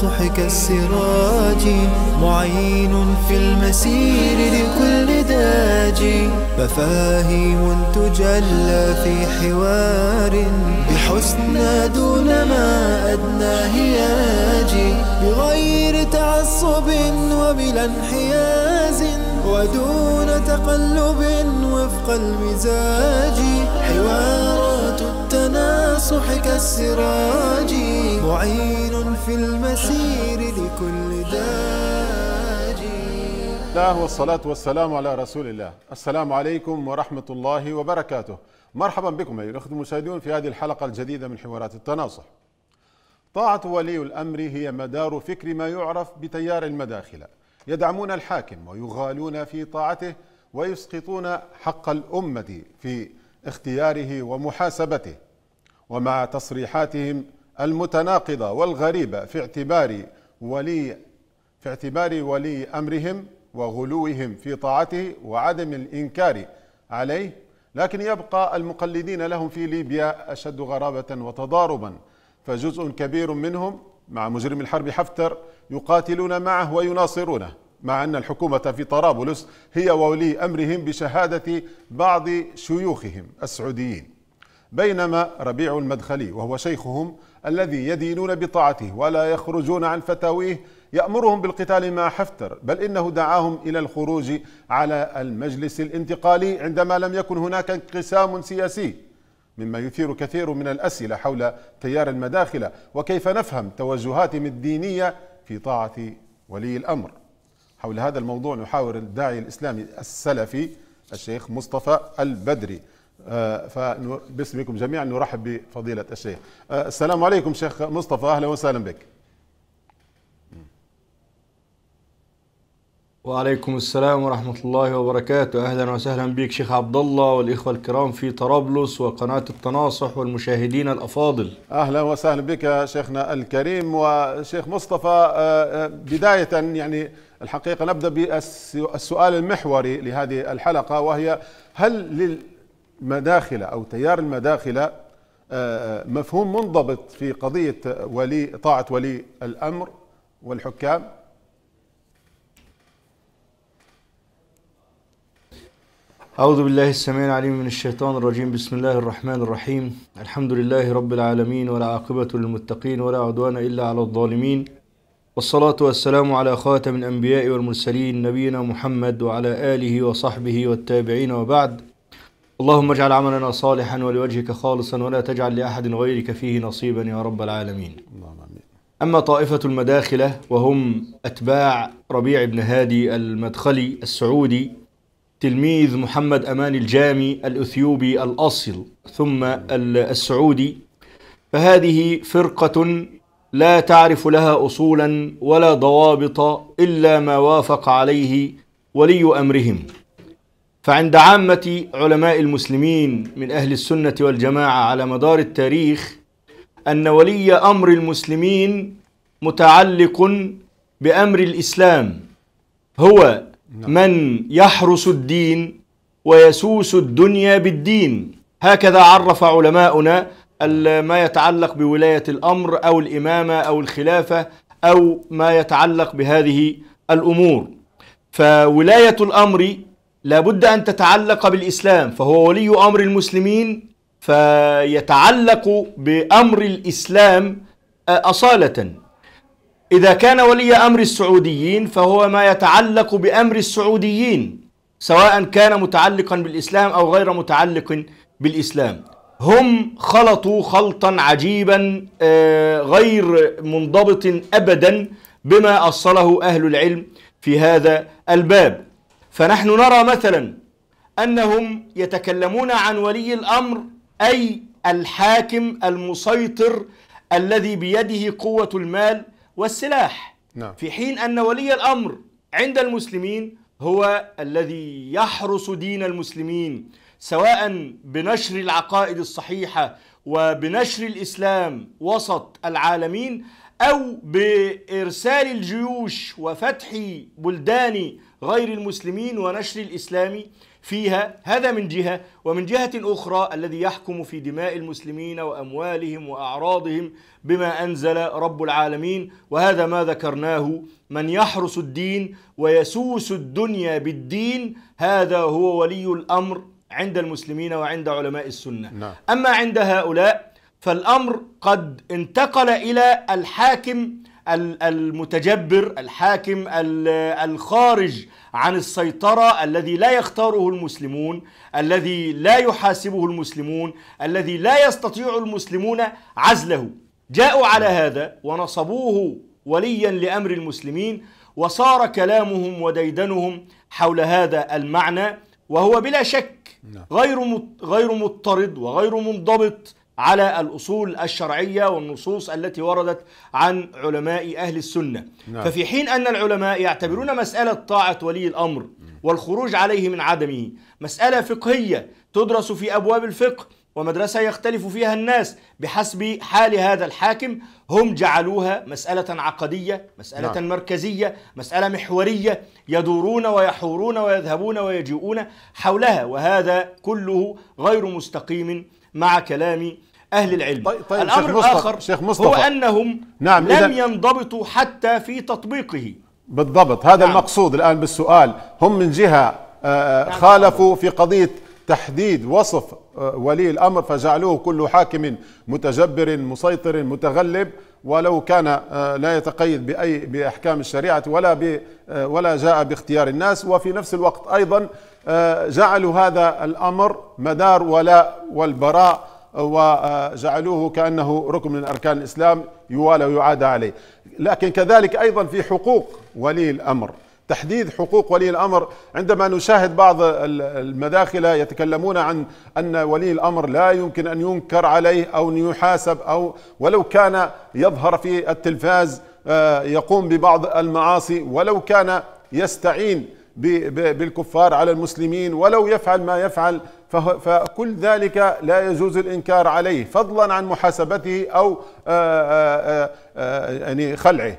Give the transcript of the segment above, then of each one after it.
الناصح كالسراج معين في المسير لكل داج مفاهيم تجلى في حوار بحسنى دون ما أدنى هياج بغير تعصب وبلا انحياز ودون تقلب وفق المزاج حوار التناصح كالسراج معين في المسير لكل داج الله والصلاة والسلام على رسول الله السلام عليكم ورحمة الله وبركاته مرحبا بكم أيها الأخوة المشاهدون في هذه الحلقة الجديدة من حوارات التناصح طاعة ولي الأمر هي مدار فكر ما يعرف بتيار المداخلة يدعمون الحاكم ويغالون في طاعته ويسقطون حق الأمة في اختياره ومحاسبته ومع تصريحاتهم المتناقضة والغريبة في اعتبار ولي في اعتبار ولي أمرهم وغلوهم في طاعته وعدم الإنكار عليه لكن يبقى المقلدين لهم في ليبيا أشد غرابة وتضاربا فجزء كبير منهم مع مجرم الحرب حفتر يقاتلون معه ويناصرونه مع أن الحكومة في طرابلس هي وولي أمرهم بشهادة بعض شيوخهم السعوديين بينما ربيع المدخلي وهو شيخهم الذي يدينون بطاعته ولا يخرجون عن فتاويه يأمرهم بالقتال مع حفتر بل إنه دعاهم إلى الخروج على المجلس الانتقالي عندما لم يكن هناك انقسام سياسي مما يثير كثير من الأسئلة حول تيار المداخلة وكيف نفهم توجهاتهم الدينية في طاعة ولي الأمر حول هذا الموضوع نحاور الداعي الإسلامي السلفي الشيخ مصطفى البدري آه، فباسمكم جميعا نرحب بفضيلة الشيخ آه، السلام عليكم شيخ مصطفى أهلا وسهلا بك وعليكم السلام ورحمة الله وبركاته أهلا وسهلا بك شيخ عبد الله والإخوة الكرام في طرابلس وقناة التناصح والمشاهدين الأفاضل أهلا وسهلا بك شيخنا الكريم وشيخ مصطفى آه، بداية يعني الحقيقة نبدأ بالسؤال المحوري لهذه الحلقة وهي هل للمداخلة أو تيار المداخلة آه، آه، مفهوم منضبط في قضية ولي طاعة ولي الأمر والحكام أعوذ بالله السميع العليم من الشيطان الرجيم بسم الله الرحمن الرحيم الحمد لله رب العالمين ولا عاقبة للمتقين ولا عدوان إلا على الظالمين والصلاة والسلام على خاتم الأنبياء والمرسلين نبينا محمد وعلى آله وصحبه والتابعين وبعد اللهم اجعل عملنا صالحا ولوجهك خالصا ولا تجعل لأحد غيرك فيه نصيبا يا رب العالمين أما طائفة المداخلة وهم أتباع ربيع بن هادي المدخلي السعودي تلميذ محمد أمان الجامي الأثيوبي الأصل ثم السعودي فهذه فرقة لا تعرف لها اصولا ولا ضوابط الا ما وافق عليه ولي امرهم فعند عامه علماء المسلمين من اهل السنه والجماعه على مدار التاريخ ان ولي امر المسلمين متعلق بامر الاسلام هو نعم. من يحرس الدين ويسوس الدنيا بالدين هكذا عرف علماؤنا ما يتعلق بولاية الأمر أو الإمامة أو الخلافة أو ما يتعلق بهذه الأمور فولاية الأمر لابد أن تتعلق بالإسلام فهو ولي أمر المسلمين فيتعلق بأمر الإسلام آه، أصالة إذا كان ولي أمر السعوديين فهو ما يتعلق بأمر السعوديين سواء كان متعلقا بالإسلام أو غير متعلق بالإسلام هم خلطوا خلطا عجيبا آه، غير منضبط ابدا بما اصله اهل العلم في هذا الباب فنحن نرى مثلا انهم يتكلمون عن ولي الامر اي الحاكم المسيطر الذي بيده قوه المال والسلاح نعم. في حين ان ولي الامر عند المسلمين هو الذي يحرس دين المسلمين سواء بنشر العقائد الصحيحه وبنشر الاسلام وسط العالمين او بارسال الجيوش وفتح بلدان غير المسلمين ونشر الاسلام فيها هذا من جهه ومن جهه اخرى الذي يحكم في دماء المسلمين واموالهم واعراضهم بما انزل رب العالمين وهذا ما ذكرناه من يحرس الدين ويسوس الدنيا بالدين هذا هو ولي الامر عند المسلمين وعند علماء السنة نعم. أما عند هؤلاء فالأمر قد انتقل إلى الحاكم المتجبر الحاكم الخارج عن السيطرة الذي لا يختاره المسلمون الذي لا يحاسبه المسلمون الذي لا يستطيع المسلمون عزله جاءوا على هذا ونصبوه وليا لأمر المسلمين وصار كلامهم وديدنهم حول هذا المعنى وهو بلا شك نعم. غير غير مضطرد وغير منضبط على الأصول الشرعية والنصوص التي وردت عن علماء أهل السنة نعم. ففي حين أن العلماء يعتبرون نعم. مسألة طاعة ولي الأمر والخروج عليه من عدمه مسألة فقهية تدرس في أبواب الفقه ومدرسة يختلف فيها الناس بحسب حال هذا الحاكم هم جعلوها مسألة عقدية مسألة نعم. مركزية مسألة محورية يدورون ويحورون ويذهبون ويجيئون حولها وهذا كله غير مستقيم مع كلام أهل العلم طيب طيب الأمر شيخ مصطفى الآخر شيخ مصطفى هو أنهم نعم لم ينضبطوا حتى في تطبيقه بالضبط هذا نعم. المقصود الآن بالسؤال هم من جهة آه، آه، نعم. خالفوا في قضية تحديد وصف آه، ولي الأمر فجعلوه كل حاكم متجبر مسيطر متغلب ولو كان آه، لا يتقيد بأي بأحكام الشريعة ولا ب آه، ولا جاء باختيار الناس وفي نفس الوقت أيضا جعلوا هذا الأمر مدار ولاء والبراء وجعلوه كأنه ركن من أركان الإسلام يوالى ويعادى عليه لكن كذلك أيضا في حقوق ولي الأمر تحديد حقوق ولي الامر عندما نشاهد بعض المداخله يتكلمون عن ان ولي الامر لا يمكن ان ينكر عليه او ان يحاسب او ولو كان يظهر في التلفاز آه، يقوم ببعض المعاصي ولو كان يستعين بالكفار على المسلمين ولو يفعل ما يفعل فكل ذلك لا يجوز الانكار عليه فضلا عن محاسبته او آه، آه، يعني خلعه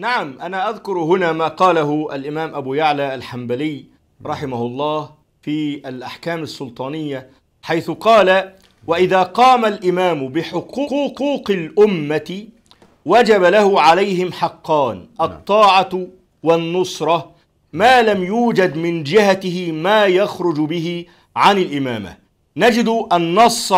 نعم أنا أذكر هنا ما قاله الإمام أبو يعلى الحنبلي رحمه الله في الأحكام السلطانية حيث قال وإذا قام الإمام بحقوق الأمة وجب له عليهم حقان نعم. الطاعة والنصرة ما لم يوجد من جهته ما يخرج به عن الإمامة نجد النص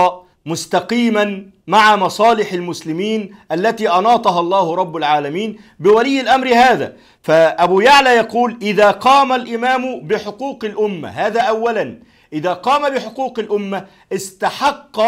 مستقيما مع مصالح المسلمين التي أناطها الله رب العالمين بولي الأمر هذا فأبو يعلى يقول إذا قام الإمام بحقوق الأمة هذا أولا إذا قام بحقوق الأمة استحق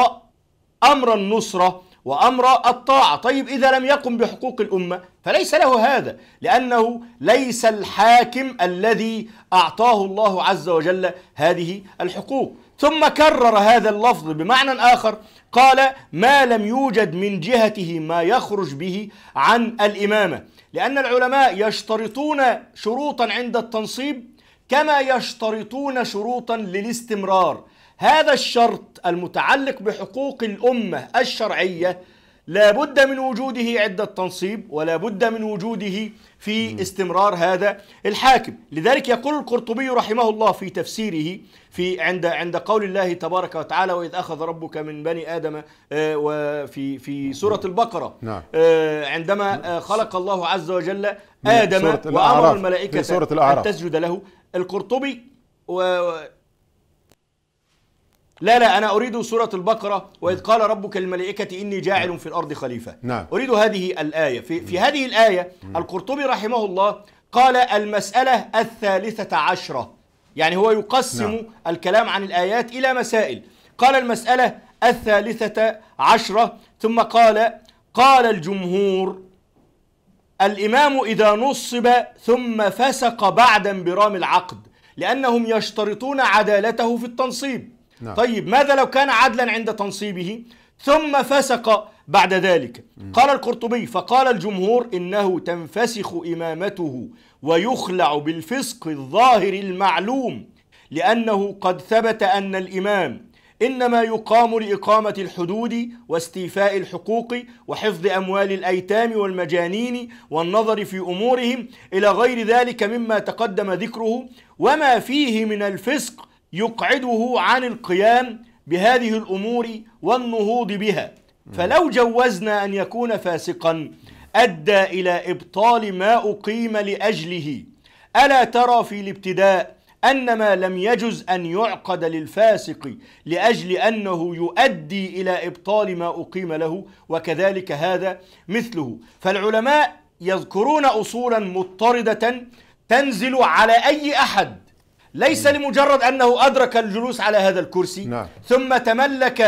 أمر النصرة وأمر الطاعة طيب إذا لم يقم بحقوق الأمة فليس له هذا لأنه ليس الحاكم الذي أعطاه الله عز وجل هذه الحقوق ثم كرر هذا اللفظ بمعنى آخر قال ما لم يوجد من جهته ما يخرج به عن الإمامة لأن العلماء يشترطون شروطا عند التنصيب كما يشترطون شروطا للاستمرار هذا الشرط المتعلق بحقوق الأمة الشرعية لا بد من وجوده عدة تنصيب ولا بد من وجوده في استمرار هذا الحاكم لذلك يقول القرطبي رحمه الله في تفسيره في عند عند قول الله تبارك وتعالى وإذ أخذ ربك من بني آدم آه، وفي في سورة البقرة نعم. آه، عندما آه، نعم. خلق الله عز وجل آدم وأمر الملائكة أن تسجد له القرطبي و لا لا أنا أريد سورة البقرة وإذ قال ربك للملائكة إني جاعل في الأرض خليفة نعم. أريد هذه الآية في, في هذه الآية القرطبي رحمه الله قال المسألة الثالثة عشرة يعني هو يقسم نعم. الكلام عن الآيات إلى مسائل قال المسألة الثالثة عشرة ثم قال قال الجمهور الإمام إذا نصب ثم فسق بعد انبرام العقد لأنهم يشترطون عدالته في التنصيب نعم. طيب ماذا لو كان عدلا عند تنصيبه ثم فسق بعد ذلك مم. قال القرطبي فقال الجمهور إنه تنفسخ إمامته ويخلع بالفسق الظاهر المعلوم لأنه قد ثبت أن الإمام إنما يقام لإقامة الحدود واستيفاء الحقوق وحفظ أموال الأيتام والمجانين والنظر في أمورهم إلى غير ذلك مما تقدم ذكره وما فيه من الفسق يقعده عن القيام بهذه الأمور والنهوض بها فلو جوزنا أن يكون فاسقا أدى إلى إبطال ما أقيم لأجله ألا ترى في الابتداء أن ما لم يجز أن يعقد للفاسق لأجل أنه يؤدي إلى إبطال ما أقيم له وكذلك هذا مثله فالعلماء يذكرون أصولا مضطردة تنزل على أي أحد ليس لمجرد أنه أدرك الجلوس على هذا الكرسي نعم. ثم تملك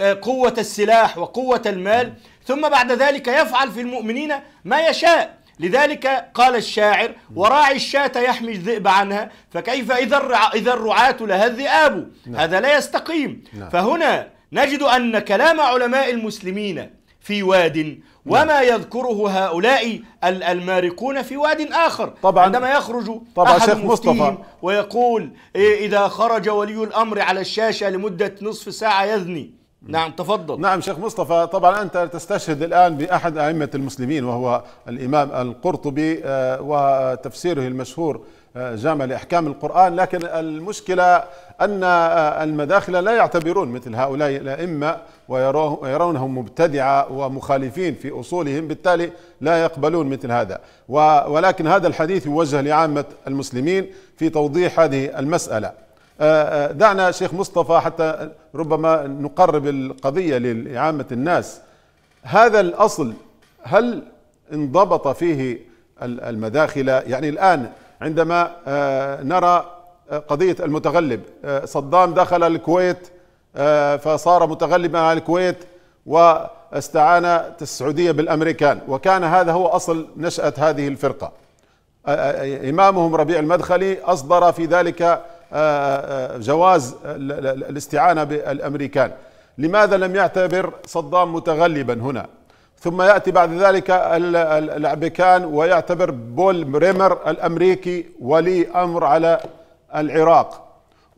آه، قوة السلاح وقوة المال ثم بعد ذلك يفعل في المؤمنين ما يشاء لذلك قال الشاعر وراعي الشاة يحمي الذئب عنها فكيف إذا إذا الرعاة لها الذئاب نعم. هذا لا يستقيم نعم. فهنا نجد أن كلام علماء المسلمين في واد وما يذكره هؤلاء المارقون في واد آخر طبعا عندما يخرج طبعا أحد شيخ مصطفى ويقول إيه، إذا خرج ولي الأمر على الشاشة لمدة نصف ساعة يذني نعم تفضل نعم شيخ مصطفى طبعا أنت تستشهد الآن بأحد أئمة المسلمين وهو الإمام القرطبي آه، وتفسيره المشهور جامع لإحكام القرآن لكن المشكلة أن المداخلة لا يعتبرون مثل هؤلاء الأئمة ويرونهم مبتدعة ومخالفين في أصولهم بالتالي لا يقبلون مثل هذا ولكن هذا الحديث يوجه لعامة المسلمين في توضيح هذه المسألة آه، آه، دعنا شيخ مصطفى حتى ربما نقرب القضية لعامة الناس هذا الأصل هل انضبط فيه المداخلة يعني الآن عندما آه، نرى آه، قضية المتغلب آه، صدام دخل الكويت فصار متغلبا على الكويت واستعانت السعودية بالأمريكان وكان هذا هو أصل نشأة هذه الفرقة إمامهم ربيع المدخلي أصدر في ذلك جواز الاستعانة بالأمريكان لماذا لم يعتبر صدام متغلبا هنا ثم ياتي بعد ذلك العبكان ويعتبر بول ريمر الامريكي ولي امر على العراق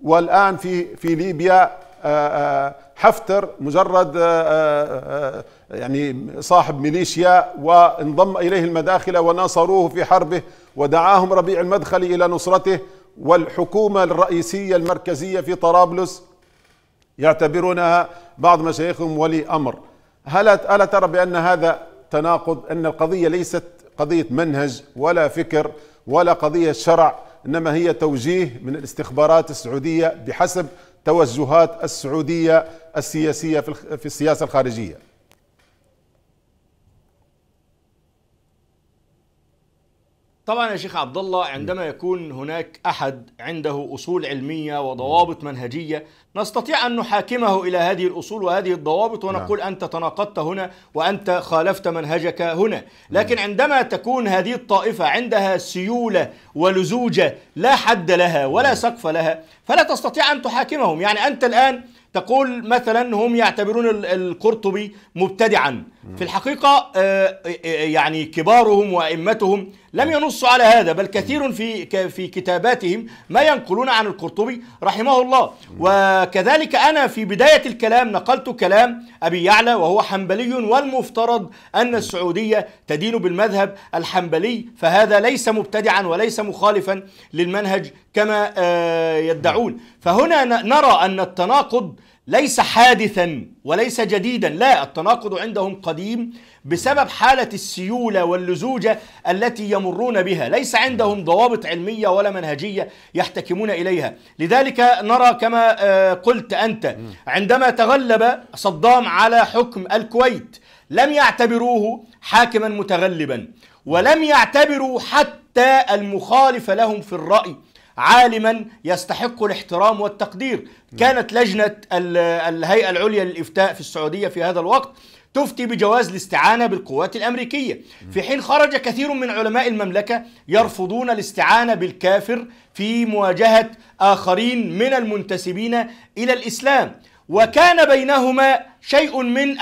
والان في في ليبيا آه، آه، حفتر مجرد آه، يعني صاحب ميليشيا وانضم اليه المداخله وناصروه في حربه ودعاهم ربيع المدخلي الى نصرته والحكومه الرئيسيه المركزيه في طرابلس يعتبرونها بعض مشايخهم ولي امر هل ألا ترى بأن هذا تناقض أن القضية ليست قضية منهج ولا فكر ولا قضية شرع إنما هي توجيه من الاستخبارات السعودية بحسب توجهات السعودية السياسية في السياسة الخارجية طبعا يا شيخ عبد الله عندما يكون هناك احد عنده اصول علميه وضوابط منهجيه نستطيع ان نحاكمه الى هذه الاصول وهذه الضوابط ونقول نعم. انت تناقضت هنا وانت خالفت منهجك هنا، لكن نعم. عندما تكون هذه الطائفه عندها سيوله ولزوجه لا حد لها ولا نعم. سقف لها فلا تستطيع ان تحاكمهم، يعني انت الان تقول مثلا هم يعتبرون القرطبي مبتدعا في الحقيقة آه، آه، آه، يعني كبارهم وأئمتهم لم ينصوا على هذا بل كثير في في كتاباتهم ما ينقلون عن القرطبي رحمه الله وكذلك أنا في بداية الكلام نقلت كلام أبي يعلى وهو حنبلي والمفترض أن السعودية تدين بالمذهب الحنبلي فهذا ليس مبتدعا وليس مخالفا للمنهج كما يدعون فهنا نرى أن التناقض ليس حادثا وليس جديدا لا التناقض عندهم قديم بسبب حالة السيولة واللزوجة التي يمرون بها ليس عندهم ضوابط علمية ولا منهجية يحتكمون إليها لذلك نرى كما آه، قلت أنت عندما تغلب صدام على حكم الكويت لم يعتبروه حاكما متغلبا ولم يعتبروا حتى المخالف لهم في الرأي عالما يستحق الاحترام والتقدير نعم. كانت لجنة الهيئة العليا للإفتاء في السعودية في هذا الوقت تفتي بجواز الاستعانة بالقوات الأمريكية نعم. في حين خرج كثير من علماء المملكة يرفضون الاستعانة بالكافر في مواجهة آخرين من المنتسبين إلى الإسلام وكان بينهما شيء من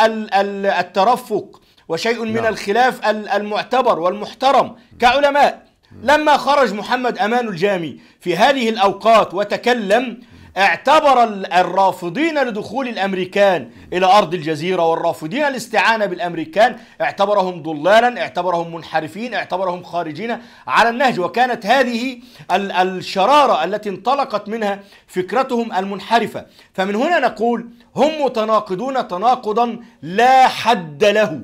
الترفق وشيء من نعم. الخلاف المعتبر والمحترم كعلماء لما خرج محمد أمان الجامي في هذه الأوقات وتكلم اعتبر الرافضين لدخول الامريكان الى ارض الجزيره والرافضين الاستعانه بالامريكان اعتبرهم ضلالا اعتبرهم منحرفين اعتبرهم خارجين على النهج وكانت هذه الشراره التي انطلقت منها فكرتهم المنحرفه فمن هنا نقول هم متناقضون تناقضا لا حد له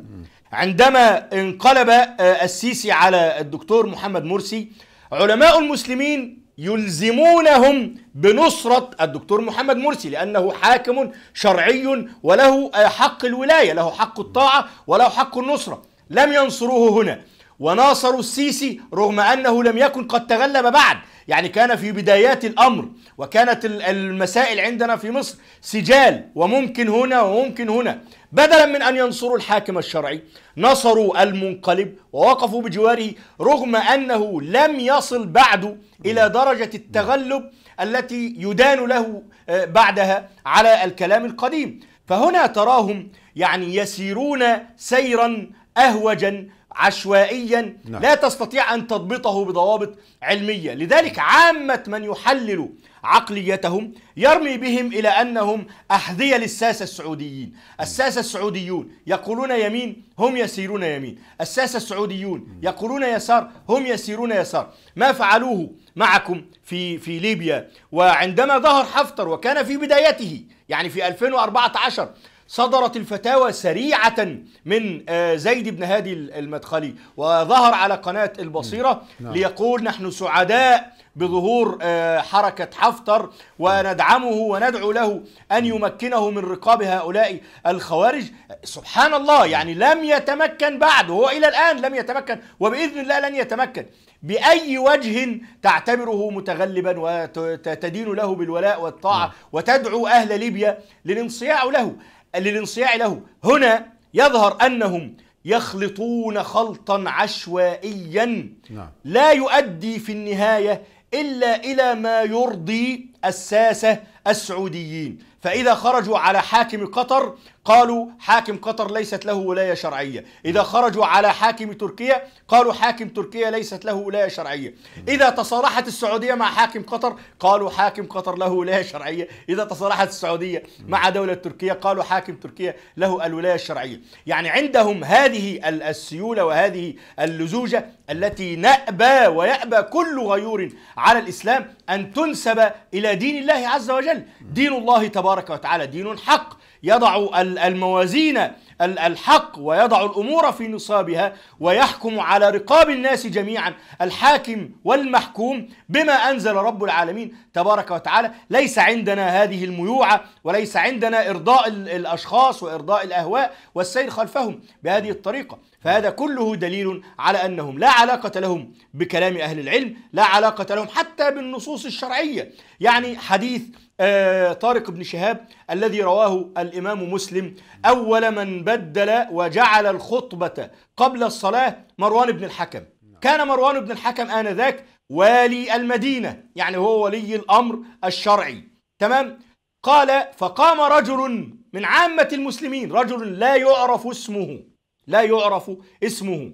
عندما انقلب آه، السيسي على الدكتور محمد مرسي علماء المسلمين يلزمونهم بنصرة الدكتور محمد مرسي لأنه حاكم شرعي وله آه، حق الولاية له حق الطاعة وله حق النصرة لم ينصروه هنا وناصروا السيسي رغم أنه لم يكن قد تغلب بعد يعني كان في بدايات الأمر وكانت المسائل عندنا في مصر سجال وممكن هنا وممكن هنا بدلا من أن ينصروا الحاكم الشرعي نصروا المنقلب ووقفوا بجواره رغم أنه لم يصل بعد إلى درجة التغلب التي يدان له آه، بعدها على الكلام القديم فهنا تراهم يعني يسيرون سيرا أهوجا عشوائيا نعم. لا تستطيع أن تضبطه بضوابط علمية لذلك عامة من يحلل عقليتهم يرمي بهم إلى أنهم أحذية للساسة السعوديين الساسة السعوديون يقولون يمين هم يسيرون يمين الساسة السعوديون يقولون يسار هم يسيرون يسار ما فعلوه معكم في في ليبيا وعندما ظهر حفتر وكان في بدايته يعني في 2014 صدرت الفتاوى سريعة من آه، زيد بن هادي المدخلي وظهر على قناة البصيرة نعم. ليقول نحن سعداء بظهور آه، حركة حفتر وندعمه وندعو له أن يمكنه من رقاب هؤلاء الخوارج سبحان الله يعني لم يتمكن بعد هو إلى الآن لم يتمكن وبإذن الله لن يتمكن بأي وجه تعتبره متغلبا وتدين له بالولاء والطاعة نعم. وتدعو أهل ليبيا للانصياع له للانصياع له هنا يظهر أنهم يخلطون خلطا عشوائيا نعم. لا يؤدي في النهايه إلا إلى ما يرضي الساسة السعوديين فإذا خرجوا على حاكم قطر قالوا حاكم قطر ليست له ولاية شرعية إذا نعم. خرجوا على حاكم تركيا قالوا حاكم تركيا ليست له ولاية شرعية نعم. إذا تصالحت السعودية مع حاكم قطر قالوا حاكم قطر له ولاية شرعية إذا تصالحت السعودية نعم. مع دولة تركيا قالوا حاكم تركيا له الولاية الشرعية يعني عندهم هذه السيولة وهذه اللزوجة التي نأبى ويأبى كل غيور على الإسلام أن تنسب إلى دين الله عز وجل دين الله تبارك وتعالى دين حق يضع الموازين الحق ويضع الامور في نصابها ويحكم على رقاب الناس جميعا الحاكم والمحكوم بما انزل رب العالمين تبارك وتعالى ليس عندنا هذه الميوعه وليس عندنا ارضاء الاشخاص وارضاء الاهواء والسير خلفهم بهذه الطريقه فهذا كله دليل على انهم لا علاقه لهم بكلام اهل العلم لا علاقه لهم حتى بالنصوص الشرعيه يعني حديث آه، طارق بن شهاب الذي رواه الإمام مسلم أول من بدل وجعل الخطبة قبل الصلاة مروان بن الحكم كان مروان بن الحكم آنذاك والي المدينة يعني هو ولي الأمر الشرعي تمام قال فقام رجل من عامة المسلمين رجل لا يعرف اسمه لا يعرف اسمه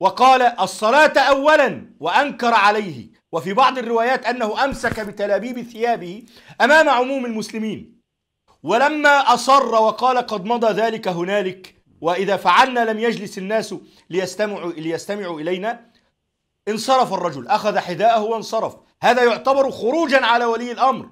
وقال الصلاة أولا وأنكر عليه وفي بعض الروايات أنه أمسك بتلابيب ثيابه أمام عموم المسلمين ولما أصر وقال قد مضى ذلك هنالك وإذا فعلنا لم يجلس الناس ليستمعوا, ليستمعوا إلينا انصرف الرجل أخذ حذاءه وانصرف هذا يعتبر خروجا على ولي الأمر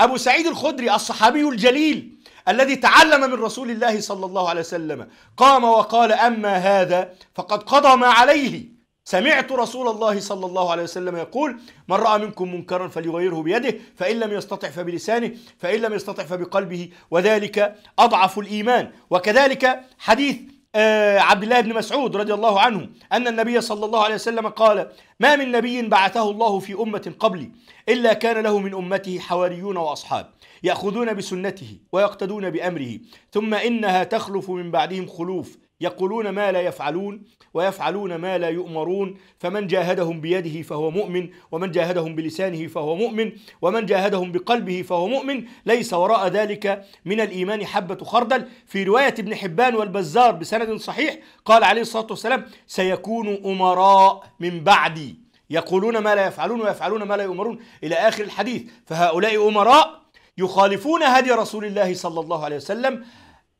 أبو سعيد الخدري الصحابي الجليل الذي تعلم من رسول الله صلى الله عليه وسلم قام وقال أما هذا فقد قضى ما عليه سمعت رسول الله صلى الله عليه وسلم يقول من رأى منكم منكرا فليغيره بيده فإن لم يستطع فبلسانه فإن لم يستطع فبقلبه وذلك أضعف الإيمان وكذلك حديث آه، عبد الله بن مسعود رضي الله عنه أن النبي صلى الله عليه وسلم قال ما من نبي بعثه الله في أمة قبلي إلا كان له من أمته حواريون وأصحاب يأخذون بسنته ويقتدون بأمره ثم إنها تخلف من بعدهم خلوف يقولون ما لا يفعلون ويفعلون ما لا يؤمرون فمن جاهدهم بيده فهو مؤمن ومن جاهدهم بلسانه فهو مؤمن ومن جاهدهم بقلبه فهو مؤمن ليس وراء ذلك من الإيمان حبة خردل في رواية ابن حبان والبزار بسند صحيح قال عليه الصلاة والسلام سيكون أمراء من بعدي يقولون ما لا يفعلون ويفعلون ما لا يؤمرون إلى آخر الحديث فهؤلاء أمراء يخالفون هدي رسول الله صلى الله عليه وسلم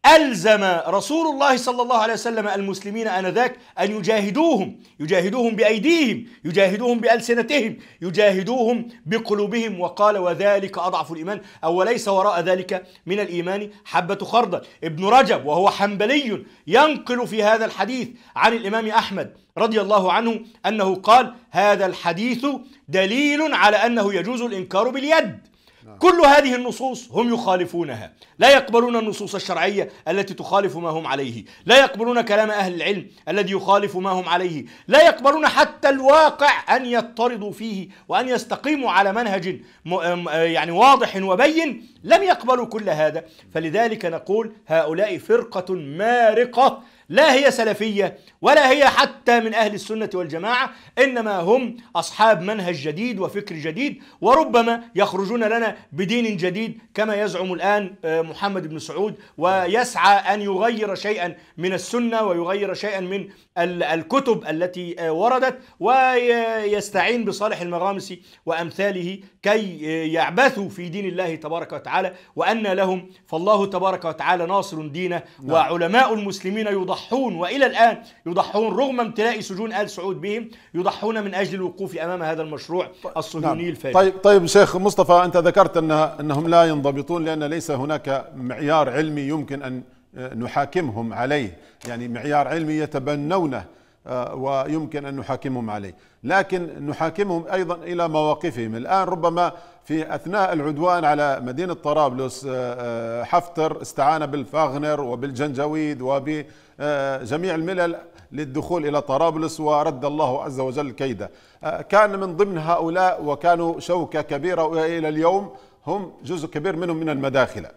ألزم رسول الله صلى الله عليه وسلم المسلمين آنذاك أن يجاهدوهم يجاهدوهم بأيديهم يجاهدوهم بألسنتهم يجاهدوهم بقلوبهم وقال وذلك أضعف الإيمان أو ليس وراء ذلك من الإيمان حبة خردل ابن رجب وهو حنبلي ينقل في هذا الحديث عن الإمام أحمد رضي الله عنه أنه قال هذا الحديث دليل على أنه يجوز الإنكار باليد نعم. كل هذه النصوص هم يخالفونها لا يقبلون النصوص الشرعية التي تخالف ما هم عليه لا يقبلون كلام أهل العلم الذي يخالف ما هم عليه لا يقبلون حتى الواقع أن يضطردوا فيه وأن يستقيموا على منهج يعني واضح وبين لم يقبلوا كل هذا فلذلك نقول هؤلاء فرقة مارقة لا هي سلفية ولا هي حتى من أهل السنة والجماعة إنما هم أصحاب منهج جديد وفكر جديد وربما يخرجون لنا بدين جديد كما يزعم الآن آه، محمد بن سعود ويسعى أن يغير شيئا من السنة ويغير شيئا من الكتب التي آه، وردت ويستعين بصالح المغامسي وأمثاله كي يعبثوا في دين الله تبارك وتعالى وأن لهم فالله تبارك وتعالى ناصر دينه نعم. وعلماء المسلمين يضحون وإلى الآن يضحون رغم امتلاء سجون آل سعود بهم يضحون من أجل الوقوف أمام هذا المشروع نعم. الصهيوني الفاشل طيب طيب شيخ مصطفى أنت ذكرت أنها أنهم لا ينضبطون لأن ليس هناك معيار علمي يمكن أن نحاكمهم عليه يعني معيار علمي يتبنونه آه، ويمكن أن نحاكمهم عليه لكن نحاكمهم أيضا إلى مواقفهم الآن ربما في أثناء العدوان على مدينة طرابلس آه، آه، حفتر استعان بالفاغنر وبالجنجويد وبجميع الملل للدخول إلى طرابلس ورد الله عز وجل كيده كان من ضمن هؤلاء وكانوا شوكة كبيرة وإلى اليوم هم جزء كبير منهم من المداخلة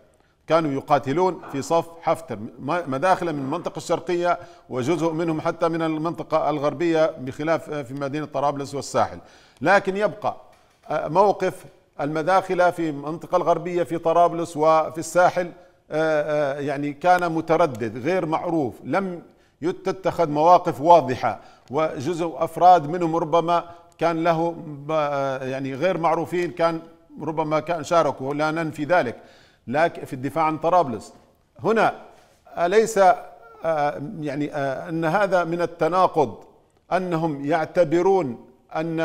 كانوا يقاتلون في صف حفتر مداخلة من المنطقة الشرقية وجزء منهم حتى من المنطقة الغربية بخلاف في مدينة طرابلس والساحل لكن يبقى آه، موقف المداخلة في المنطقة الغربية في طرابلس وفي الساحل آه، آه، يعني كان متردد غير معروف لم تتخذ مواقف واضحة وجزء أفراد منهم ربما كان له يعني غير معروفين كان ربما كان شاركوا لا ننفي ذلك لكن في الدفاع عن طرابلس هنا أليس آه، آه، يعني آه، أن هذا من التناقض أنهم يعتبرون أن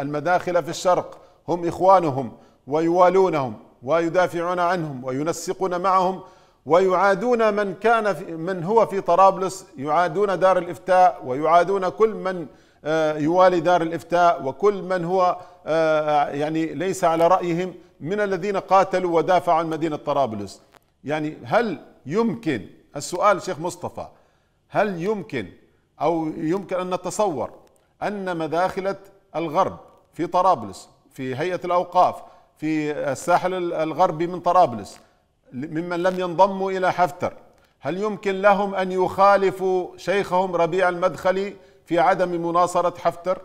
المداخل في الشرق هم إخوانهم ويوالونهم ويدافعون عنهم وينسقون معهم ويعادون من كان في من هو في طرابلس يعادون دار الافتاء ويعادون كل من آه، يوالي دار الافتاء وكل من هو آه، آه، يعني ليس على رايهم من الذين قاتلوا ودافعوا عن مدينه طرابلس يعني هل يمكن السؤال شيخ مصطفى هل يمكن او يمكن ان نتصور ان مداخله الغرب في طرابلس في هيئه الاوقاف في الساحل الغربي من طرابلس ممن لم ينضموا الى حفتر هل يمكن لهم ان يخالفوا شيخهم ربيع المدخلي في عدم مناصرة حفتر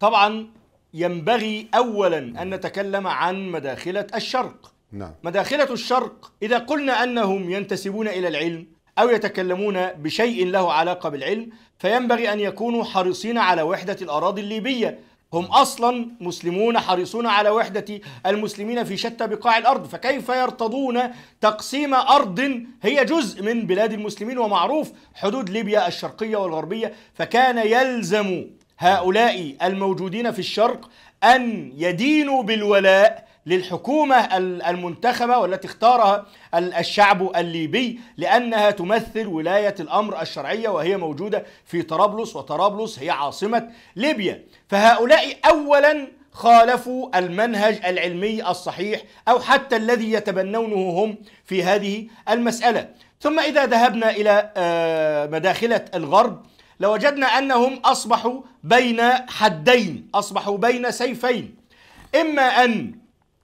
طبعا ينبغي أولا أن نتكلم عن مداخلة الشرق نعم. مداخلة الشرق إذا قلنا أنهم ينتسبون إلى العلم أو يتكلمون بشيء له علاقة بالعلم فينبغي أن يكونوا حريصين على وحدة الأراضي الليبية هم اصلا مسلمون حريصون على وحده المسلمين في شتى بقاع الارض فكيف يرتضون تقسيم ارض هي جزء من بلاد المسلمين ومعروف حدود ليبيا الشرقيه والغربيه فكان يلزم هؤلاء الموجودين في الشرق ان يدينوا بالولاء للحكومة المنتخبة والتي اختارها الشعب الليبي لأنها تمثل ولاية الأمر الشرعية وهي موجودة في طرابلس وطرابلس هي عاصمة ليبيا فهؤلاء أولا خالفوا المنهج العلمي الصحيح أو حتى الذي يتبنونه هم في هذه المسألة ثم إذا ذهبنا إلى آه، مداخلة الغرب لوجدنا أنهم أصبحوا بين حدين أصبحوا بين سيفين إما أن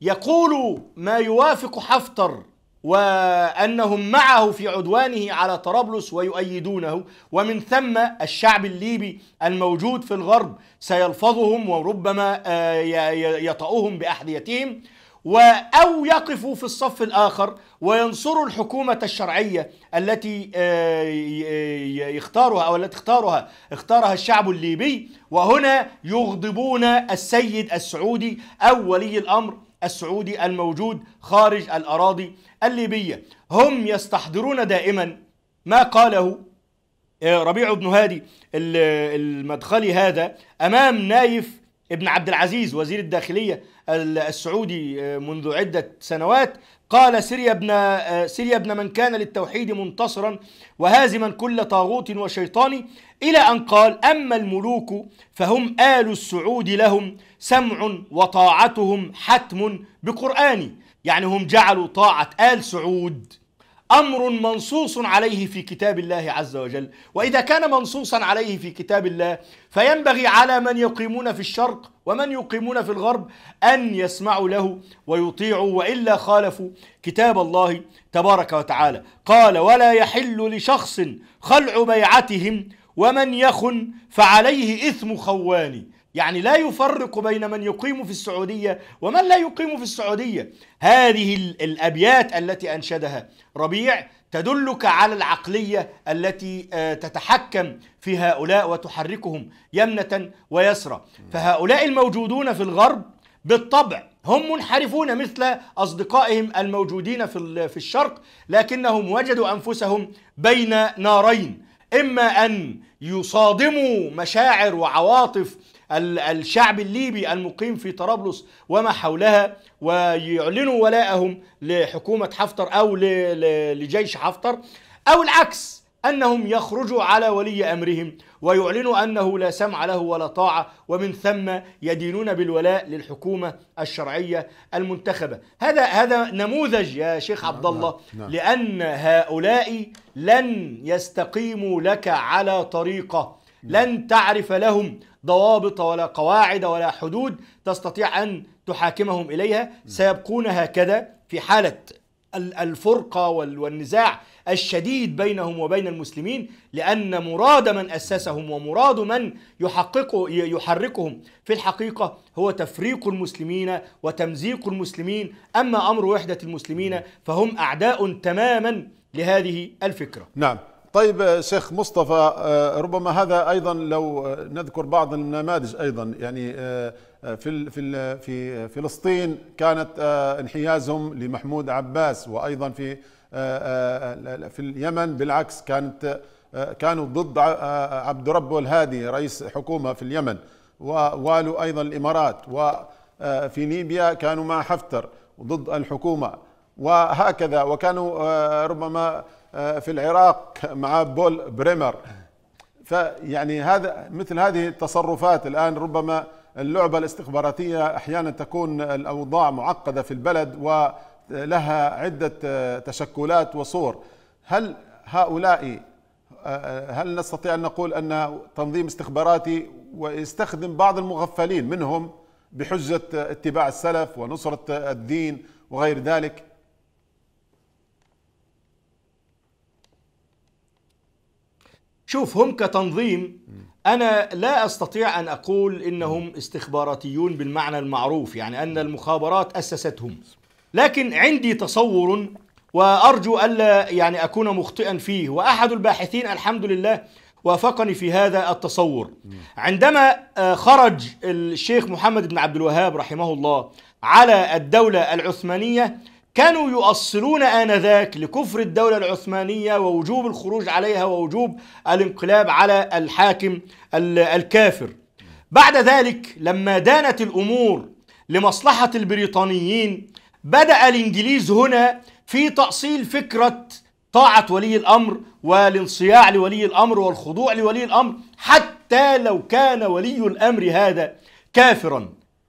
يقول ما يوافق حفتر وأنهم معه في عدوانه على طرابلس ويؤيدونه ومن ثم الشعب الليبي الموجود في الغرب سيلفظهم وربما آه، يطأهم بأحذيتهم أو يقفوا في الصف الآخر وينصروا الحكومة الشرعية التي آه، يختارها أو التي اختارها اختارها الشعب الليبي وهنا يغضبون السيد السعودي أو ولي الأمر السعودي الموجود خارج الأراضي الليبية هم يستحضرون دائما ما قاله آه، ربيع بن هادي المدخلي هذا أمام نايف ابن عبد العزيز وزير الداخلية السعودي آه، منذ عدة سنوات قال سيريا ابن آه، سيريا ابن من كان للتوحيد منتصرا وهازما كل طاغوت وشيطان إلى أن قال أما الملوك فهم آل السعود لهم سمع وطاعتهم حتم بقرآني يعني هم جعلوا طاعة آل سعود امر منصوص عليه في كتاب الله عز وجل واذا كان منصوصا عليه في كتاب الله فينبغي على من يقيمون في الشرق ومن يقيمون في الغرب ان يسمعوا له ويطيعوا والا خالفوا كتاب الله تبارك وتعالى قال ولا يحل لشخص خلع بيعتهم ومن يخن فعليه اثم خوان يعني لا يفرق بين من يقيم في السعودية ومن لا يقيم في السعودية هذه الأبيات التي أنشدها ربيع تدلك على العقلية التي آه، تتحكم في هؤلاء وتحركهم يمنة ويسرى فهؤلاء الموجودون في الغرب بالطبع هم منحرفون مثل أصدقائهم الموجودين في الشرق لكنهم وجدوا أنفسهم بين نارين إما أن يصادموا مشاعر وعواطف الشعب الليبي المقيم في طرابلس وما حولها ويعلنوا ولائهم لحكومة حفتر أو لجيش حفتر أو العكس أنهم يخرجوا على ولي أمرهم ويعلنوا أنه لا سمع له ولا طاعة ومن ثم يدينون بالولاء للحكومة الشرعية المنتخبة هذا هذا نموذج يا شيخ نعم، عبد الله نعم، نعم. لأن هؤلاء لن يستقيموا لك على طريقة لن تعرف لهم ضوابط ولا قواعد ولا حدود تستطيع أن تحاكمهم إليها سيبقون هكذا في حالة الفرقة والنزاع الشديد بينهم وبين المسلمين لأن مراد من أسسهم ومراد من يحققه يحركهم في الحقيقة هو تفريق المسلمين وتمزيق المسلمين أما أمر وحدة المسلمين فهم أعداء تماما لهذه الفكرة نعم طيب آه، شيخ مصطفى آه، ربما هذا ايضا لو آه، نذكر بعض النماذج ايضا يعني في في في فلسطين كانت انحيازهم لمحمود عباس وايضا في في اليمن بالعكس كانت كانوا ضد عبد ربه الهادي رئيس حكومه في اليمن ووالوا ايضا الامارات وفي ليبيا كانوا مع حفتر ضد الحكومه وهكذا وكانوا ربما آه، في العراق مع بول بريمر فيعني هذا مثل هذه التصرفات الان ربما اللعبه الاستخباراتيه احيانا تكون الاوضاع معقده في البلد ولها عده آه، تشكلات وصور هل هؤلاء آه، هل نستطيع ان نقول ان تنظيم استخباراتي ويستخدم بعض المغفلين منهم بحجه اتباع السلف ونصره الدين وغير ذلك شوف هم كتنظيم أنا لا أستطيع أن أقول إنهم استخباراتيون بالمعنى المعروف يعني أن المخابرات أسستهم لكن عندي تصور وأرجو ألا يعني أكون مخطئا فيه وأحد الباحثين الحمد لله وافقني في هذا التصور عندما آه، خرج الشيخ محمد بن عبد الوهاب رحمه الله على الدولة العثمانية كانوا يؤصلون آنذاك لكفر الدولة العثمانية ووجوب الخروج عليها ووجوب الانقلاب على الحاكم الكافر بعد ذلك لما دانت الأمور لمصلحة البريطانيين بدأ الإنجليز هنا في تأصيل فكرة طاعة ولي الأمر والانصياع لولي الأمر والخضوع لولي الأمر حتى لو كان ولي الأمر هذا كافرا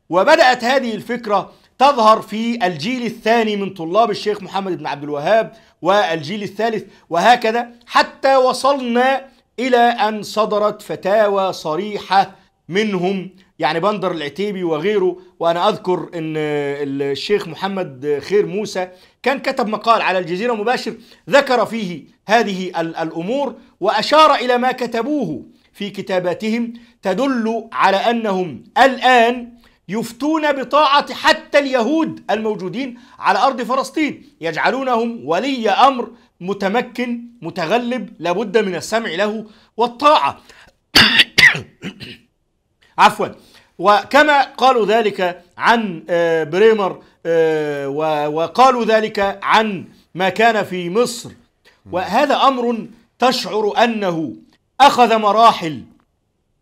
وبدأت هذه الفكرة تظهر في الجيل الثاني من طلاب الشيخ محمد بن عبد الوهاب والجيل الثالث وهكذا حتى وصلنا إلى أن صدرت فتاوى صريحة منهم يعني بندر العتيبي وغيره وأنا أذكر أن الشيخ محمد خير موسى كان كتب مقال على الجزيرة مباشر ذكر فيه هذه الأمور وأشار إلى ما كتبوه في كتاباتهم تدل على أنهم الآن يفتون بطاعة حتى اليهود الموجودين على أرض فلسطين يجعلونهم ولي أمر متمكن متغلب لابد من السمع له والطاعة عفوا وكما قالوا ذلك عن آه، بريمر آه، وقالوا ذلك عن ما كان في مصر وهذا أمر تشعر أنه أخذ مراحل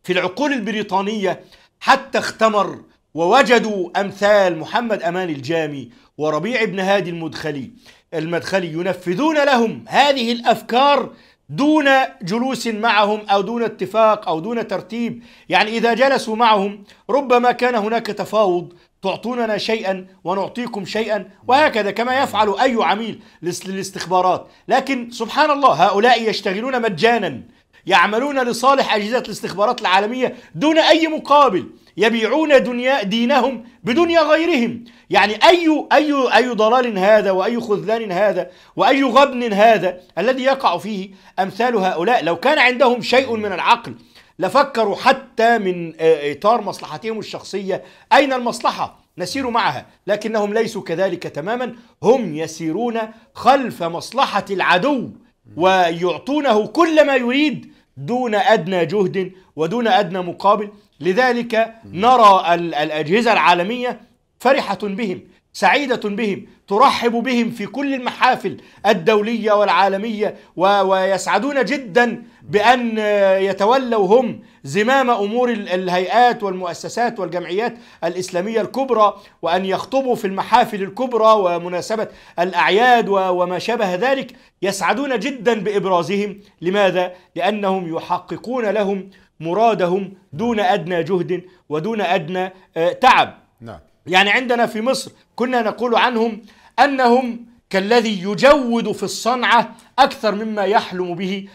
في العقول البريطانية حتى اختمر ووجدوا أمثال محمد أمان الجامي وربيع بن هادي المدخلي المدخلي ينفذون لهم هذه الأفكار دون جلوس معهم أو دون اتفاق أو دون ترتيب يعني إذا جلسوا معهم ربما كان هناك تفاوض تعطوننا شيئا ونعطيكم شيئا وهكذا كما يفعل أي عميل للاستخبارات لكن سبحان الله هؤلاء يشتغلون مجانا يعملون لصالح أجهزة الاستخبارات العالمية دون أي مقابل يبيعون دنيا دينهم بدنيا غيرهم يعني أي أي أي ضلال هذا وأي خذلان هذا وأي غبن هذا الذي يقع فيه أمثال هؤلاء لو كان عندهم شيء من العقل لفكروا حتى من آه، إطار مصلحتهم الشخصية أين المصلحة نسير معها لكنهم ليسوا كذلك تماما هم يسيرون خلف مصلحة العدو ويعطونه كل ما يريد دون أدنى جهد ودون أدنى مقابل لذلك نرى الأجهزة العالمية فرحة بهم سعيدة بهم ترحب بهم في كل المحافل الدولية والعالمية و... ويسعدون جدا بأن يتولوا هم زمام أمور الهيئات والمؤسسات والجمعيات الإسلامية الكبرى وأن يخطبوا في المحافل الكبرى ومناسبة الأعياد و... وما شابه ذلك يسعدون جدا بإبرازهم لماذا؟ لأنهم يحققون لهم مرادهم دون أدنى جهد ودون أدنى آه، تعب نعم. يعني عندنا في مصر كنا نقول عنهم أنهم كالذي يجود في الصنعة أكثر مما يحلم به